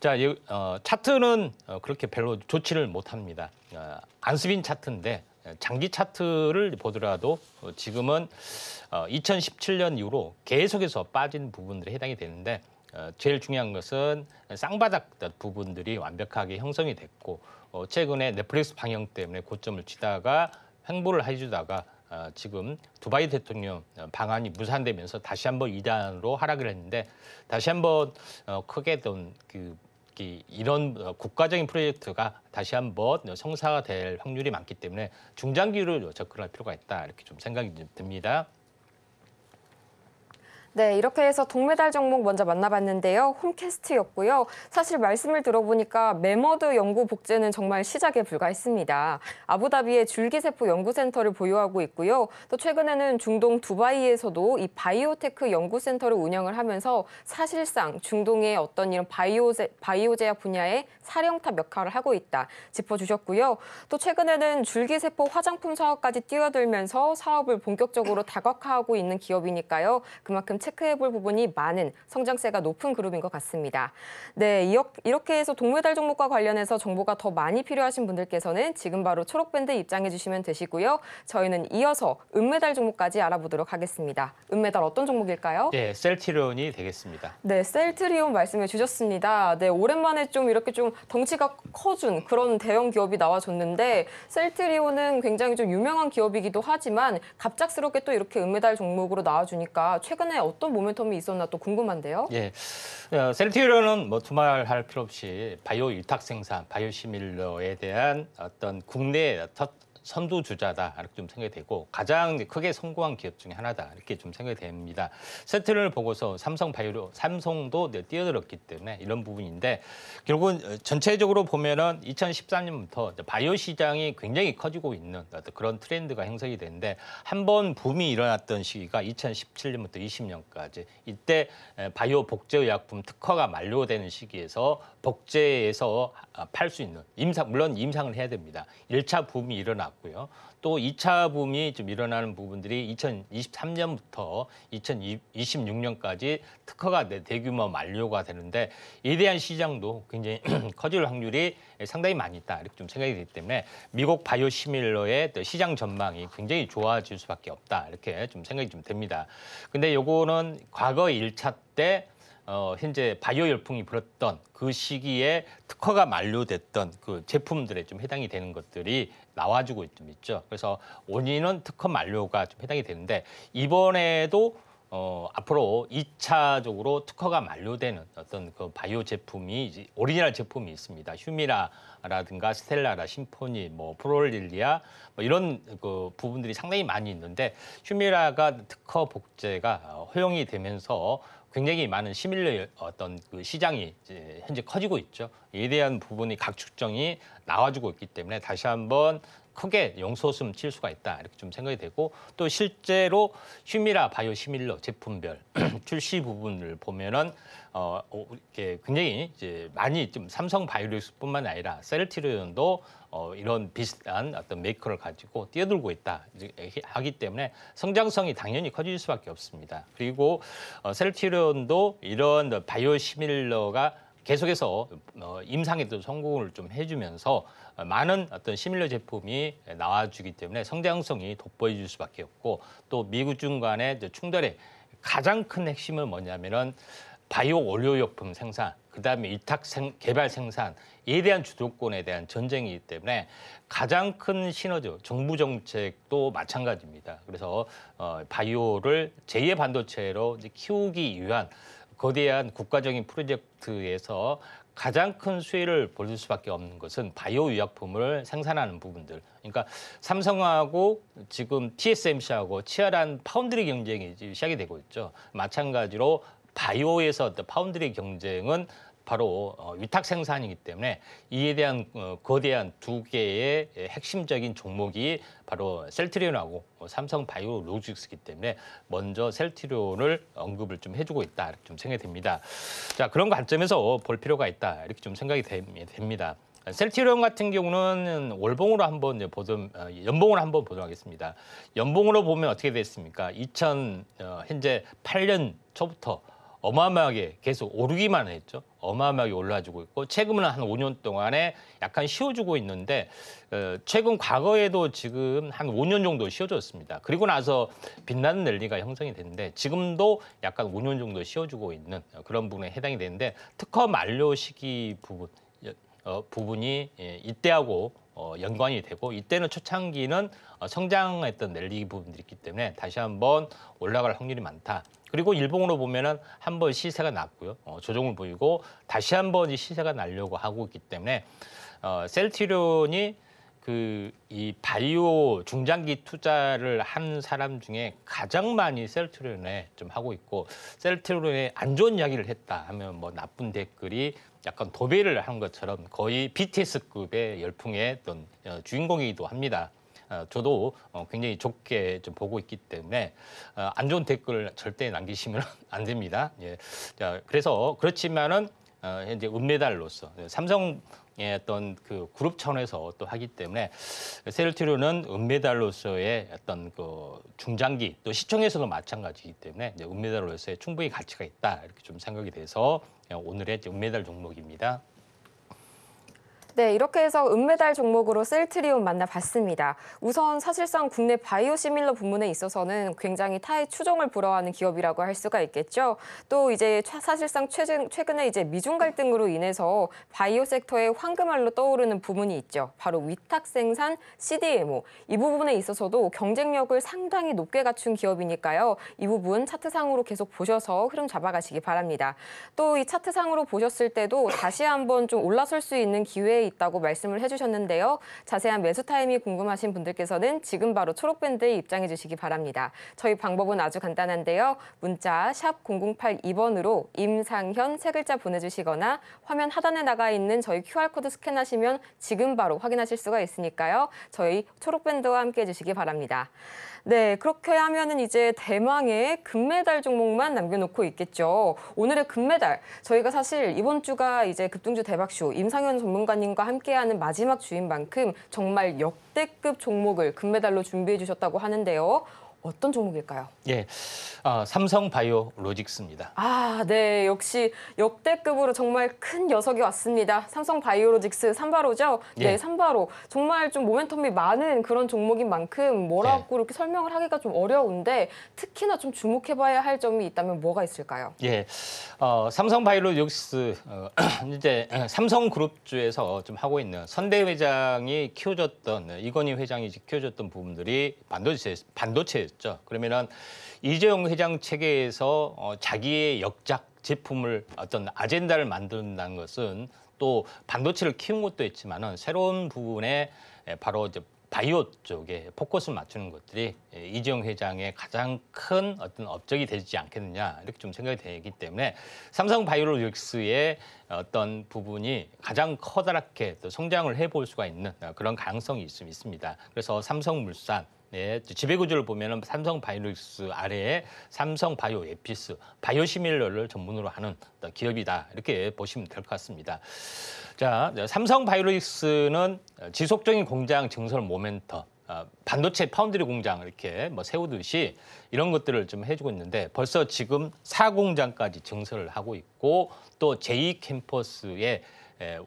자 어, 차트는 어, 그렇게 별로 좋지를 못합니다. 어, 안수빈 차트인데 장기 차트를 보더라도 지금은 2017년 이후로 계속해서 빠진 부분들에 해당이 되는데 제일 중요한 것은 쌍바닥 부분들이 완벽하게 형성이 됐고 최근에 넷플릭스 방영 때문에 고점을 치다가 횡보를 해주다가 어, 지금 두바이 대통령 어, 방안이 무산되면서 다시 한번 이단으로 하락을 했는데 다시 한번 어, 크게 돈그 이런 국가적인 프로젝트가 다시 한번 성사가 될 확률이 많기 때문에 중장기로 접근할 필요가 있다 이렇게 좀 생각이 듭니다. 네, 이렇게 해서 동메달 종목 먼저 만나봤는데요. 홈캐스트였고요. 사실 말씀을 들어보니까 메머드 연구 복제는 정말 시작에 불과했습니다. 아부다비의 줄기세포 연구센터를 보유하고 있고요. 또 최근에는 중동 두바이에서도 이 바이오테크 연구센터를 운영을 하면서 사실상 중동의 어떤 이런 바이오제, 바이오제약 분야의 사령탑 역할을 하고 있다 짚어주셨고요. 또 최근에는 줄기세포 화장품 사업까지 뛰어들면서 사업을 본격적으로 다각화하고 있는 기업이니까요. 그만큼 체크해 볼 부분이 많은 성장세가 높은 그룹인 것 같습니다. 네, 이렇게 해서 동메달 종목과 관련해서 정보가 더 많이 필요하신 분들께서는 지금 바로 초록밴드 입장해 주시면 되시고요. 저희는 이어서 은메달 종목까지 알아보도록 하겠습니다. 은메달 어떤 종목일까요? 네, 셀트리온이 되겠습니다. 네, 셀트리온 말씀해 주셨습니다. 네, 오랜만에 좀 이렇게 좀 덩치가 커준 그런 대형 기업이 나와줬는데 셀트리온은 굉장히 좀 유명한 기업이기도 하지만 갑작스럽게 또 이렇게 은메달 종목으로 나와주니까 최근에 어떤 모멘텀이 있었나 또 궁금한데요. 예, 어, 셀티리온뭐 두말할 필요 없이 바이오 일탁 생산, 바이오 시밀러에 대한 어떤 국내 첫 선두주자다 이렇게 좀 생각이 되고 가장 크게 성공한 기업 중에 하나다 이렇게 좀 생각이 됩니다. 세트를 보고서 삼성 바이오 삼성도 뛰어들었기 때문에 이런 부분인데 결국은 어, 전체적으로 보면은 2013년부터 바이오 시장이 굉장히 커지고 있는 어떤 그런 트렌드가 형성이 되는데 한 번 붐이 일어났던 시기가 2017년부터 20년까지 이때 바이오 복제의약품 특허가 만료되는 시기에서 복제에서 아, 팔수 있는 임상 물론 임상을 해야 됩니다. 1차 붐이 일어났고 같고요. 또 2차 붐이 좀 일어나는 부분들이 2023년부터 2026년까지 특허가 대규모 만료가 되는데 이에 대한 시장도 굉장히 커질 확률이 상당히 많이 있다 이렇게 좀 생각이 되기 때문에 미국 바이오 시밀러의 시장 전망이 굉장히 좋아질 수밖에 없다 이렇게 좀 생각이 좀 됩니다. 근데 요거는 과거 1차 때 어, 현재 바이오 열풍이 불었던 그 시기에 특허가 만료됐던 그 제품들에 좀 해당이 되는 것들이 나와주고 좀 있죠. 그래서 원인은 특허 만료가 좀 해당이 되는데 이번에도 어, 앞으로 2차적으로 특허가 만료되는 어떤 그 바이오 제품이 이제 오리지널 제품이 있습니다. 휴미라라든가 스텔라라, 심포니, 뭐 프롤릴리아 뭐 이런 그 부분들이 상당히 많이 있는데 휴미라가 특허 복제가 허용이 되면서 굉장히 많은 시밀러 어떤 그 시장이 이제 현재 커지고 있죠. 이에 대한 부분이 각축정이 나와주고 있기 때문에 다시 한번 크게 영소수음 칠 수가 있다 이렇게 좀 생각이 되고 또 실제로 휴미라 바이오 시밀러 제품별 출시 부분을 보면은 어 이렇게 굉장히 이제 많이 좀 삼성 바이오리스뿐만 아니라 셀티르온도 어 이런 비슷한 어떤 메이커를 가지고 뛰어들고 있다 하기 때문에 성장성이 당연히 커질 수밖에 없습니다. 그리고 어 셀티르온도 이런 바이오 시밀러가 계속해서 어, 임상에도 성공을 좀 해주면서 어, 많은 어떤 시밀러 제품이 나와주기 때문에 성장성이 돋보여질 수밖에 없고 또 미국 중간의 충돌의 가장 큰 핵심은 뭐냐면은 바이오 원료용품 생산, 그다음에 위탁 생, 개발 생산에 대한 주도권에 대한 전쟁이기 때문에 가장 큰 시너지, 정부 정책도 마찬가지입니다. 그래서 어, 바이오를 제2의 반도체로 키우기 위한 거대한 국가적인 프로젝트에서 가장 큰 수혜를 보일 수밖에 없는 것은 바이오 의약품을 생산하는 부분들. 그러니까 삼성하고 지금 TSMC하고 치열한 파운드리 경쟁이 시작이 되고 있죠. 마찬가지로 바이오에서 파운드리 경쟁은 바로 어, 위탁 생산이기 때문에 이에 대한 어, 거대한 두 개의 핵심적인 종목이 바로 셀트리온하고 어, 삼성 바이오 로직스이기 때문에 먼저 셀트리온을 언급을 좀 해주고 있다 이렇게 좀 생각이 됩니다. 자 그런 관점에서 볼 필요가 있다 이렇게 좀 생각이 됩니다. 셀트리온 같은 경우는 월봉으로 한번 보던 연봉으로 한번 보도록 하겠습니다. 연봉으로 보면 어떻게 됐습니까? 2000 현재 8년 초부터 어마어마하게 계속 오르기만 했죠. 어마어마하게 올라주고 있고 최근은 한 5년 동안에 약간 쉬어주고 있는데 어, 최근 과거에도 지금 한 5년 정도 쉬어줬습니다. 그리고 나서 빛나는 랠리가 형성이 됐는데 지금도 약간 5년 정도 쉬어주고 있는 그런 부분에 해당이 되는데 특허 만료 시기 부분 어, 부분이 예, 이때하고 어, 연관이 되고 이때는 초창기는 어, 성장했던 넬리 부분들이 있기 때문에 다시 한번 올라갈 확률이 많다. 그리고 일봉으로 보면은 한번 시세가 났고요. 어, 조정을 보이고 다시 한번 시세가 날려고 하고 있기 때문에 어, 셀트리온이 그 이 바이오 중장기 투자를 한 사람 중에 가장 많이 셀트리온에 좀 하고 있고 셀트리온에 안 좋은 이야기를 했다 하면 뭐 나쁜 댓글이 약간 도배를 한 것처럼 거의 BTS급의 열풍의 어떤 어, 주인공이기도 합니다. 어, 저도 어, 굉장히 좁게 좀 보고 있기 때문에 안 좋은 댓글 절대 남기시면 안 됩니다. 예. 자, 그래서 그렇지만은 현재 은메달로서 삼성 예, 어떤 그 그룹 차원에서 또 하기 때문에 세르티로는 은메달로서의 어떤 그 중장기 또 시청에서도 마찬가지이기 때문에 은메달로서의 충분히 가치가 있다 이렇게 좀 생각이 돼서 오늘의 은메달 종목입니다. 네, 이렇게 해서 은메달 종목으로 셀트리온 만나봤습니다. 우선 사실상 국내 바이오시밀러 부문에 있어서는 굉장히 타의 추종을 불허하는 기업이라고 할 수가 있겠죠. 또 이제 사실상 최근에 이제 미중 갈등으로 인해서 바이오 섹터의 황금알로 떠오르는 부분이 있죠. 바로 위탁 생산 CDMO. 이 부분에 있어서도 경쟁력을 상당히 높게 갖춘 기업이니까요. 이 부분 차트상으로 계속 보셔서 흐름 잡아가시기 바랍니다. 또 이 차트상으로 보셨을 때도 다시 한번 좀 올라설 수 있는 기회 있다고 말씀을 해주셨는데요. 자세한 매수 타임이 궁금하신 분들께서는 지금 바로 초록밴드에 입장해 주시기 바랍니다. 저희 방법은 아주 간단한데요. 문자 0082번으로 임상현 세 글자 보내주시거나 화면 하단에 나가 있는 저희 QR코드 스캔하시면 지금 바로 확인하실 수가 있으니까요. 저희 초록밴드와 함께 해주시기 바랍니다. 네, 그렇게 하면은 이제 대망의 금메달 종목만 남겨놓고 있겠죠. 오늘의 금메달 저희가 사실 이번 주가 이제 급등주 대박쇼 임상현 전문가님과 함께하는 마지막 주인 만큼 정말 역대급 종목을 금메달로 준비해 주셨다고 하는데요. 어떤 종목일까요? 예, 어, 아, 삼성바이오로직스입니다. 아, 네. 역시 역대급으로 정말 큰 녀석이 왔습니다. 삼성바이오로직스 삼바로죠? 네, 예. 삼바로. 정말 좀 모멘텀이 많은 그런 종목인 만큼 뭐라고 예. 이렇게 설명을 하기가 좀 어려운데 특히나 좀 주목해봐야 할 점이 있다면 뭐가 있을까요? 예, 어, 삼성바이오로직스 어, 이제 삼성그룹주에서 좀 하고 있는 선대 회장이 키워줬던 이건희 회장이 키워줬던 부분들이 반도체 반도체 됐죠. 그러면은 이재용 회장 체계에서 어, 자기의 역작 제품을 어떤 아젠다를 만든다는 것은 또 반도체를 키운 것도 있지만은 새로운 부분에 바로 이제 바이오 쪽에 포커스를 맞추는 것들이 이재용 회장의 가장 큰 어떤 업적이 되지 않겠느냐 이렇게 좀 생각이 되기 때문에 삼성 바이오로직스의 어떤 부분이 가장 커다랗게 또 성장을 해볼 수가 있는 어, 그런 가능성이 있습니다. 그래서 삼성물산 네, 예, 지배구조를 보면 삼성 바이오닉스 아래에 삼성 바이오 에피스, 바이오 시밀러를 전문으로 하는 기업이다. 이렇게 보시면 될 것 같습니다. 자, 삼성 바이오닉스는 지속적인 공장 증설 모멘터, 어, 반도체 파운드리 공장 이렇게 뭐 세우듯이 이런 것들을 좀 해주고 있는데 벌써 지금 사공장까지 증설을 하고 있고 또 제2캠퍼스에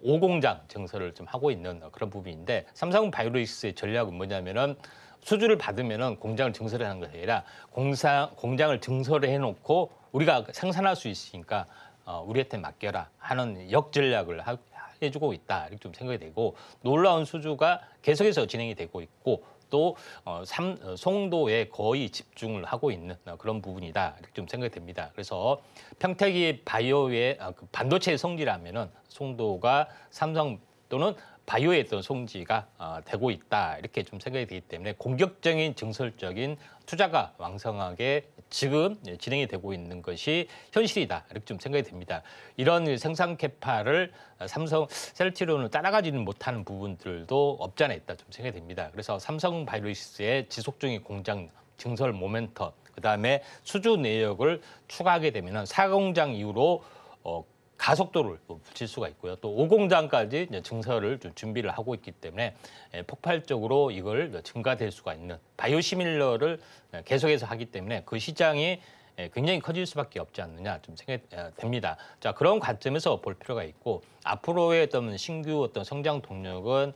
오공장 증설을 좀 하고 있는 그런 부분인데 삼성 바이오닉스의 전략은 뭐냐면은 수주를 받으면 은 공장을 증설을 하는 것이 아니라 공사, 공장을 증설을 해놓고 우리가 생산할 수 있으니까 어, 우리한테 맡겨라 하는 역전략을 하, 해주고 있다 이렇게 좀 생각이 되고 놀라운 수주가 계속해서 진행이 되고 있고 또 어, 삼, 어, 송도에 거의 집중을 하고 있는 어, 그런 부분이다 이렇게 좀 생각이 됩니다. 그래서 평택이 바이오의 아, 그 반도체의 성질하면은 송도가 삼성 또는 바이오에 있던 송지가 어, 되고 있다 이렇게 좀 생각이 되기 때문에 공격적인 증설적인 투자가 왕성하게 지금 진행이 되고 있는 것이 현실이다 이렇게 좀 생각이 됩니다. 이런 생산 캐파를 어, 삼성 셀티론을 따라가지는 못하는 부분들도 없지 않아 있다 좀 생각이 됩니다. 그래서 삼성 바이오리스의 지속적인 공장 증설 모멘텀 그다음에 수주 내역을 추가하게 되면 사공장 이후로 어, 가속도를 붙일 수가 있고요. 또 5공장까지 증설을 좀 준비를 하고 있기 때문에 예, 폭발적으로 이걸 증가될 수가 있는 바이오시밀러를 예, 계속해서 하기 때문에 그 시장이 예, 굉장히 커질 수밖에 없지 않느냐 좀 생각됩니다. 아, 자 그런 관점에서 볼 필요가 있고 앞으로의 어떤 신규 어떤 성장 동력은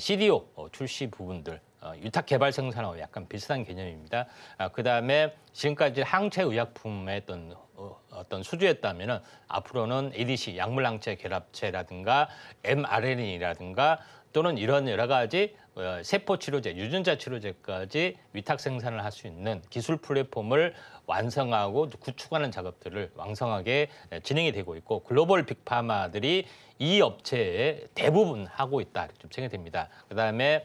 CDO 아, 어, 출시 부분들 어, 유탁 개발 생산하고 약간 비슷한 개념입니다. 아, 그 다음에 지금까지 항체 의약품의 어떤 어, 어떤 수주였다면은 앞으로는 ADC 약물 항체 결합체라든가 mRNA라든가 또는 이런 여러 가지 어, 세포 치료제, 유전자 치료제까지 위탁 생산을 할 수 있는 기술 플랫폼을 완성하고 구축하는 작업들을 왕성하게 진행이 되고 있고 글로벌 빅파마들이 이 업체에 대부분 하고 있다 이렇게 좀 생각됩니다. 그다음에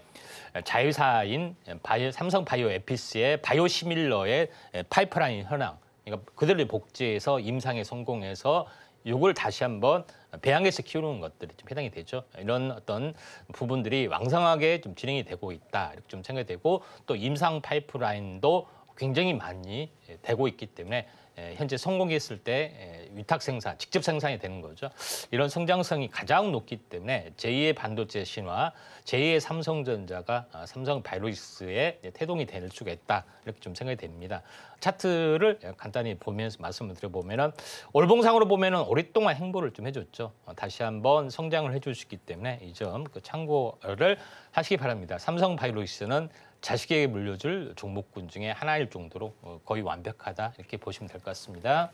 자회사인 바이오, 삼성 바이오 에피스의 바이오 시밀러의 파이프라인 현황 그러니까 그들의 복제에서 임상에 성공해서 요걸 다시 한번 배양해서 키우는 것들이 좀 해당이 되죠. 이런 어떤 부분들이 왕성하게 좀 진행이 되고 있다 이렇게 좀 챙겨야 되고또 임상 파이프라인도 굉장히 많이 되고 있기 때문에 예, 현재 성공했을 때 예, 위탁 생산, 직접 생산이 되는 거죠. 이런 성장성이 가장 높기 때문에 제2의 반도체 신화, 제2의 삼성전자가 아, 삼성 바이로이스의 태동이 될 수가 있다 이렇게 좀 생각이 됩니다. 차트를 예, 간단히 보면서 말씀을 드려보면은 월봉상으로 보면은 오랫동안 행보를 좀 해줬죠. 어, 다시 한번 성장을 해줄수있기 때문에 이점그 참고를 하시기 바랍니다. 삼성 바이로이스는 자식에게 물려줄 종목군 중에 하나일 정도로 어, 거의 완벽하다 이렇게 보시면 될 것 같습니다.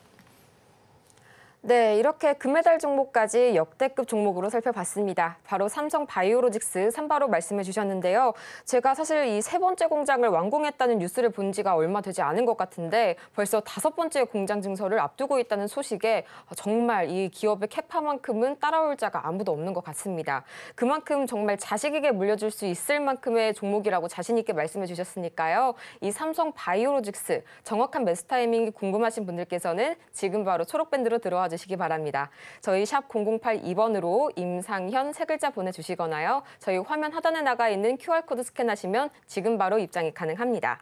네, 이렇게 금메달 종목까지 역대급 종목으로 살펴봤습니다. 바로 삼성 바이오로직스 삼바로 말씀해 주셨는데요. 제가 사실 이 세 번째 공장을 완공했다는 뉴스를 본 지가 얼마 되지 않은 것 같은데 벌써 다섯 번째 공장 증설을 앞두고 있다는 소식에 정말 이 기업의 캐파만큼은 따라올 자가 아무도 없는 것 같습니다. 그만큼 정말 자식에게 물려줄 수 있을 만큼의 종목이라고 자신 있게 말씀해 주셨으니까요. 이 삼성 바이오로직스 정확한 매스 타이밍이 궁금하신 분들께서는 지금 바로 초록밴드로 들어와 주시기 바랍니다. 저희 샵 0082번으로 임상현 세 글자 보내주시거나요. 저희 화면 하단에 나가 있는 QR코드 스캔하시면 지금 바로 입장이 가능합니다.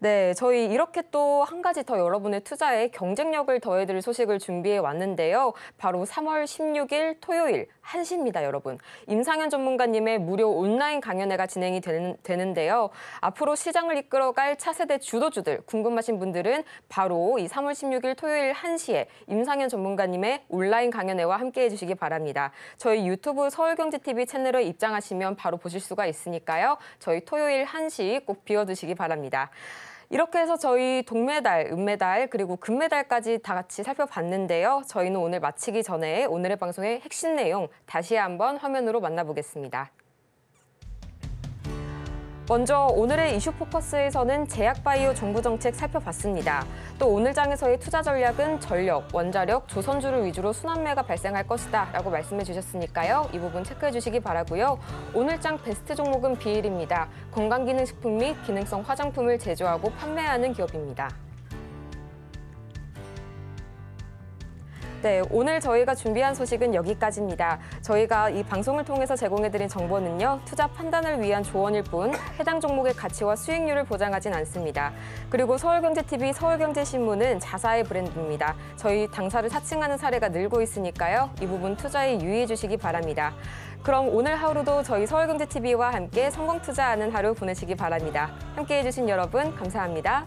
네, 저희 이렇게 또 한 가지 더 여러분의 투자에 경쟁력을 더해드릴 소식을 준비해 왔는데요. 바로 3월 16일 토요일 1시입니다, 여러분. 임상현 전문가님의 무료 온라인 강연회가 진행이 되는, 데요 앞으로 시장을 이끌어갈 차세대 주도주들 궁금하신 분들은 바로 이 3월 16일 토요일 1시에 임상현 전문가님 강사님의 온라인 강연회와 함께해 주시기 바랍니다. 저희 유튜브 서울경제TV 채널을 입장하시면 바로 보실 수가 있으니까요. 저희 토요일 1시 꼭 비워두시기 바랍니다. 이렇게 해서 저희 동메달, 은메달, 그리고 금메달까지 다 같이 살펴봤는데요. 저희는 오늘 마치기 전에 오늘의 방송의 핵심 내용 다시 한번 화면으로 만나보겠습니다. 먼저 오늘의 이슈 포커스에서는 제약바이오 정부 정책 살펴봤습니다. 또 오늘 장에서의 투자 전략은 전력, 원자력, 조선주를 위주로 순환매가 발생할 것이다 라고 말씀해 주셨으니까요. 이 부분 체크해 주시기 바라고요. 오늘 장 베스트 종목은 비일입니다. 건강기능식품 및 기능성 화장품을 제조하고 판매하는 기업입니다. 네, 오늘 저희가 준비한 소식은 여기까지입니다. 저희가 이 방송을 통해서 제공해드린 정보는요, 투자 판단을 위한 조언일 뿐 해당 종목의 가치와 수익률을 보장하진 않습니다. 그리고 서울경제TV, 서울경제신문은 자사의 브랜드입니다. 저희 당사를 사칭하는 사례가 늘고 있으니까요, 이 부분 투자에 유의해 주시기 바랍니다. 그럼 오늘 하루도 저희 서울경제TV와 함께 성공 투자하는 하루 보내시기 바랍니다. 함께해 주신 여러분 감사합니다.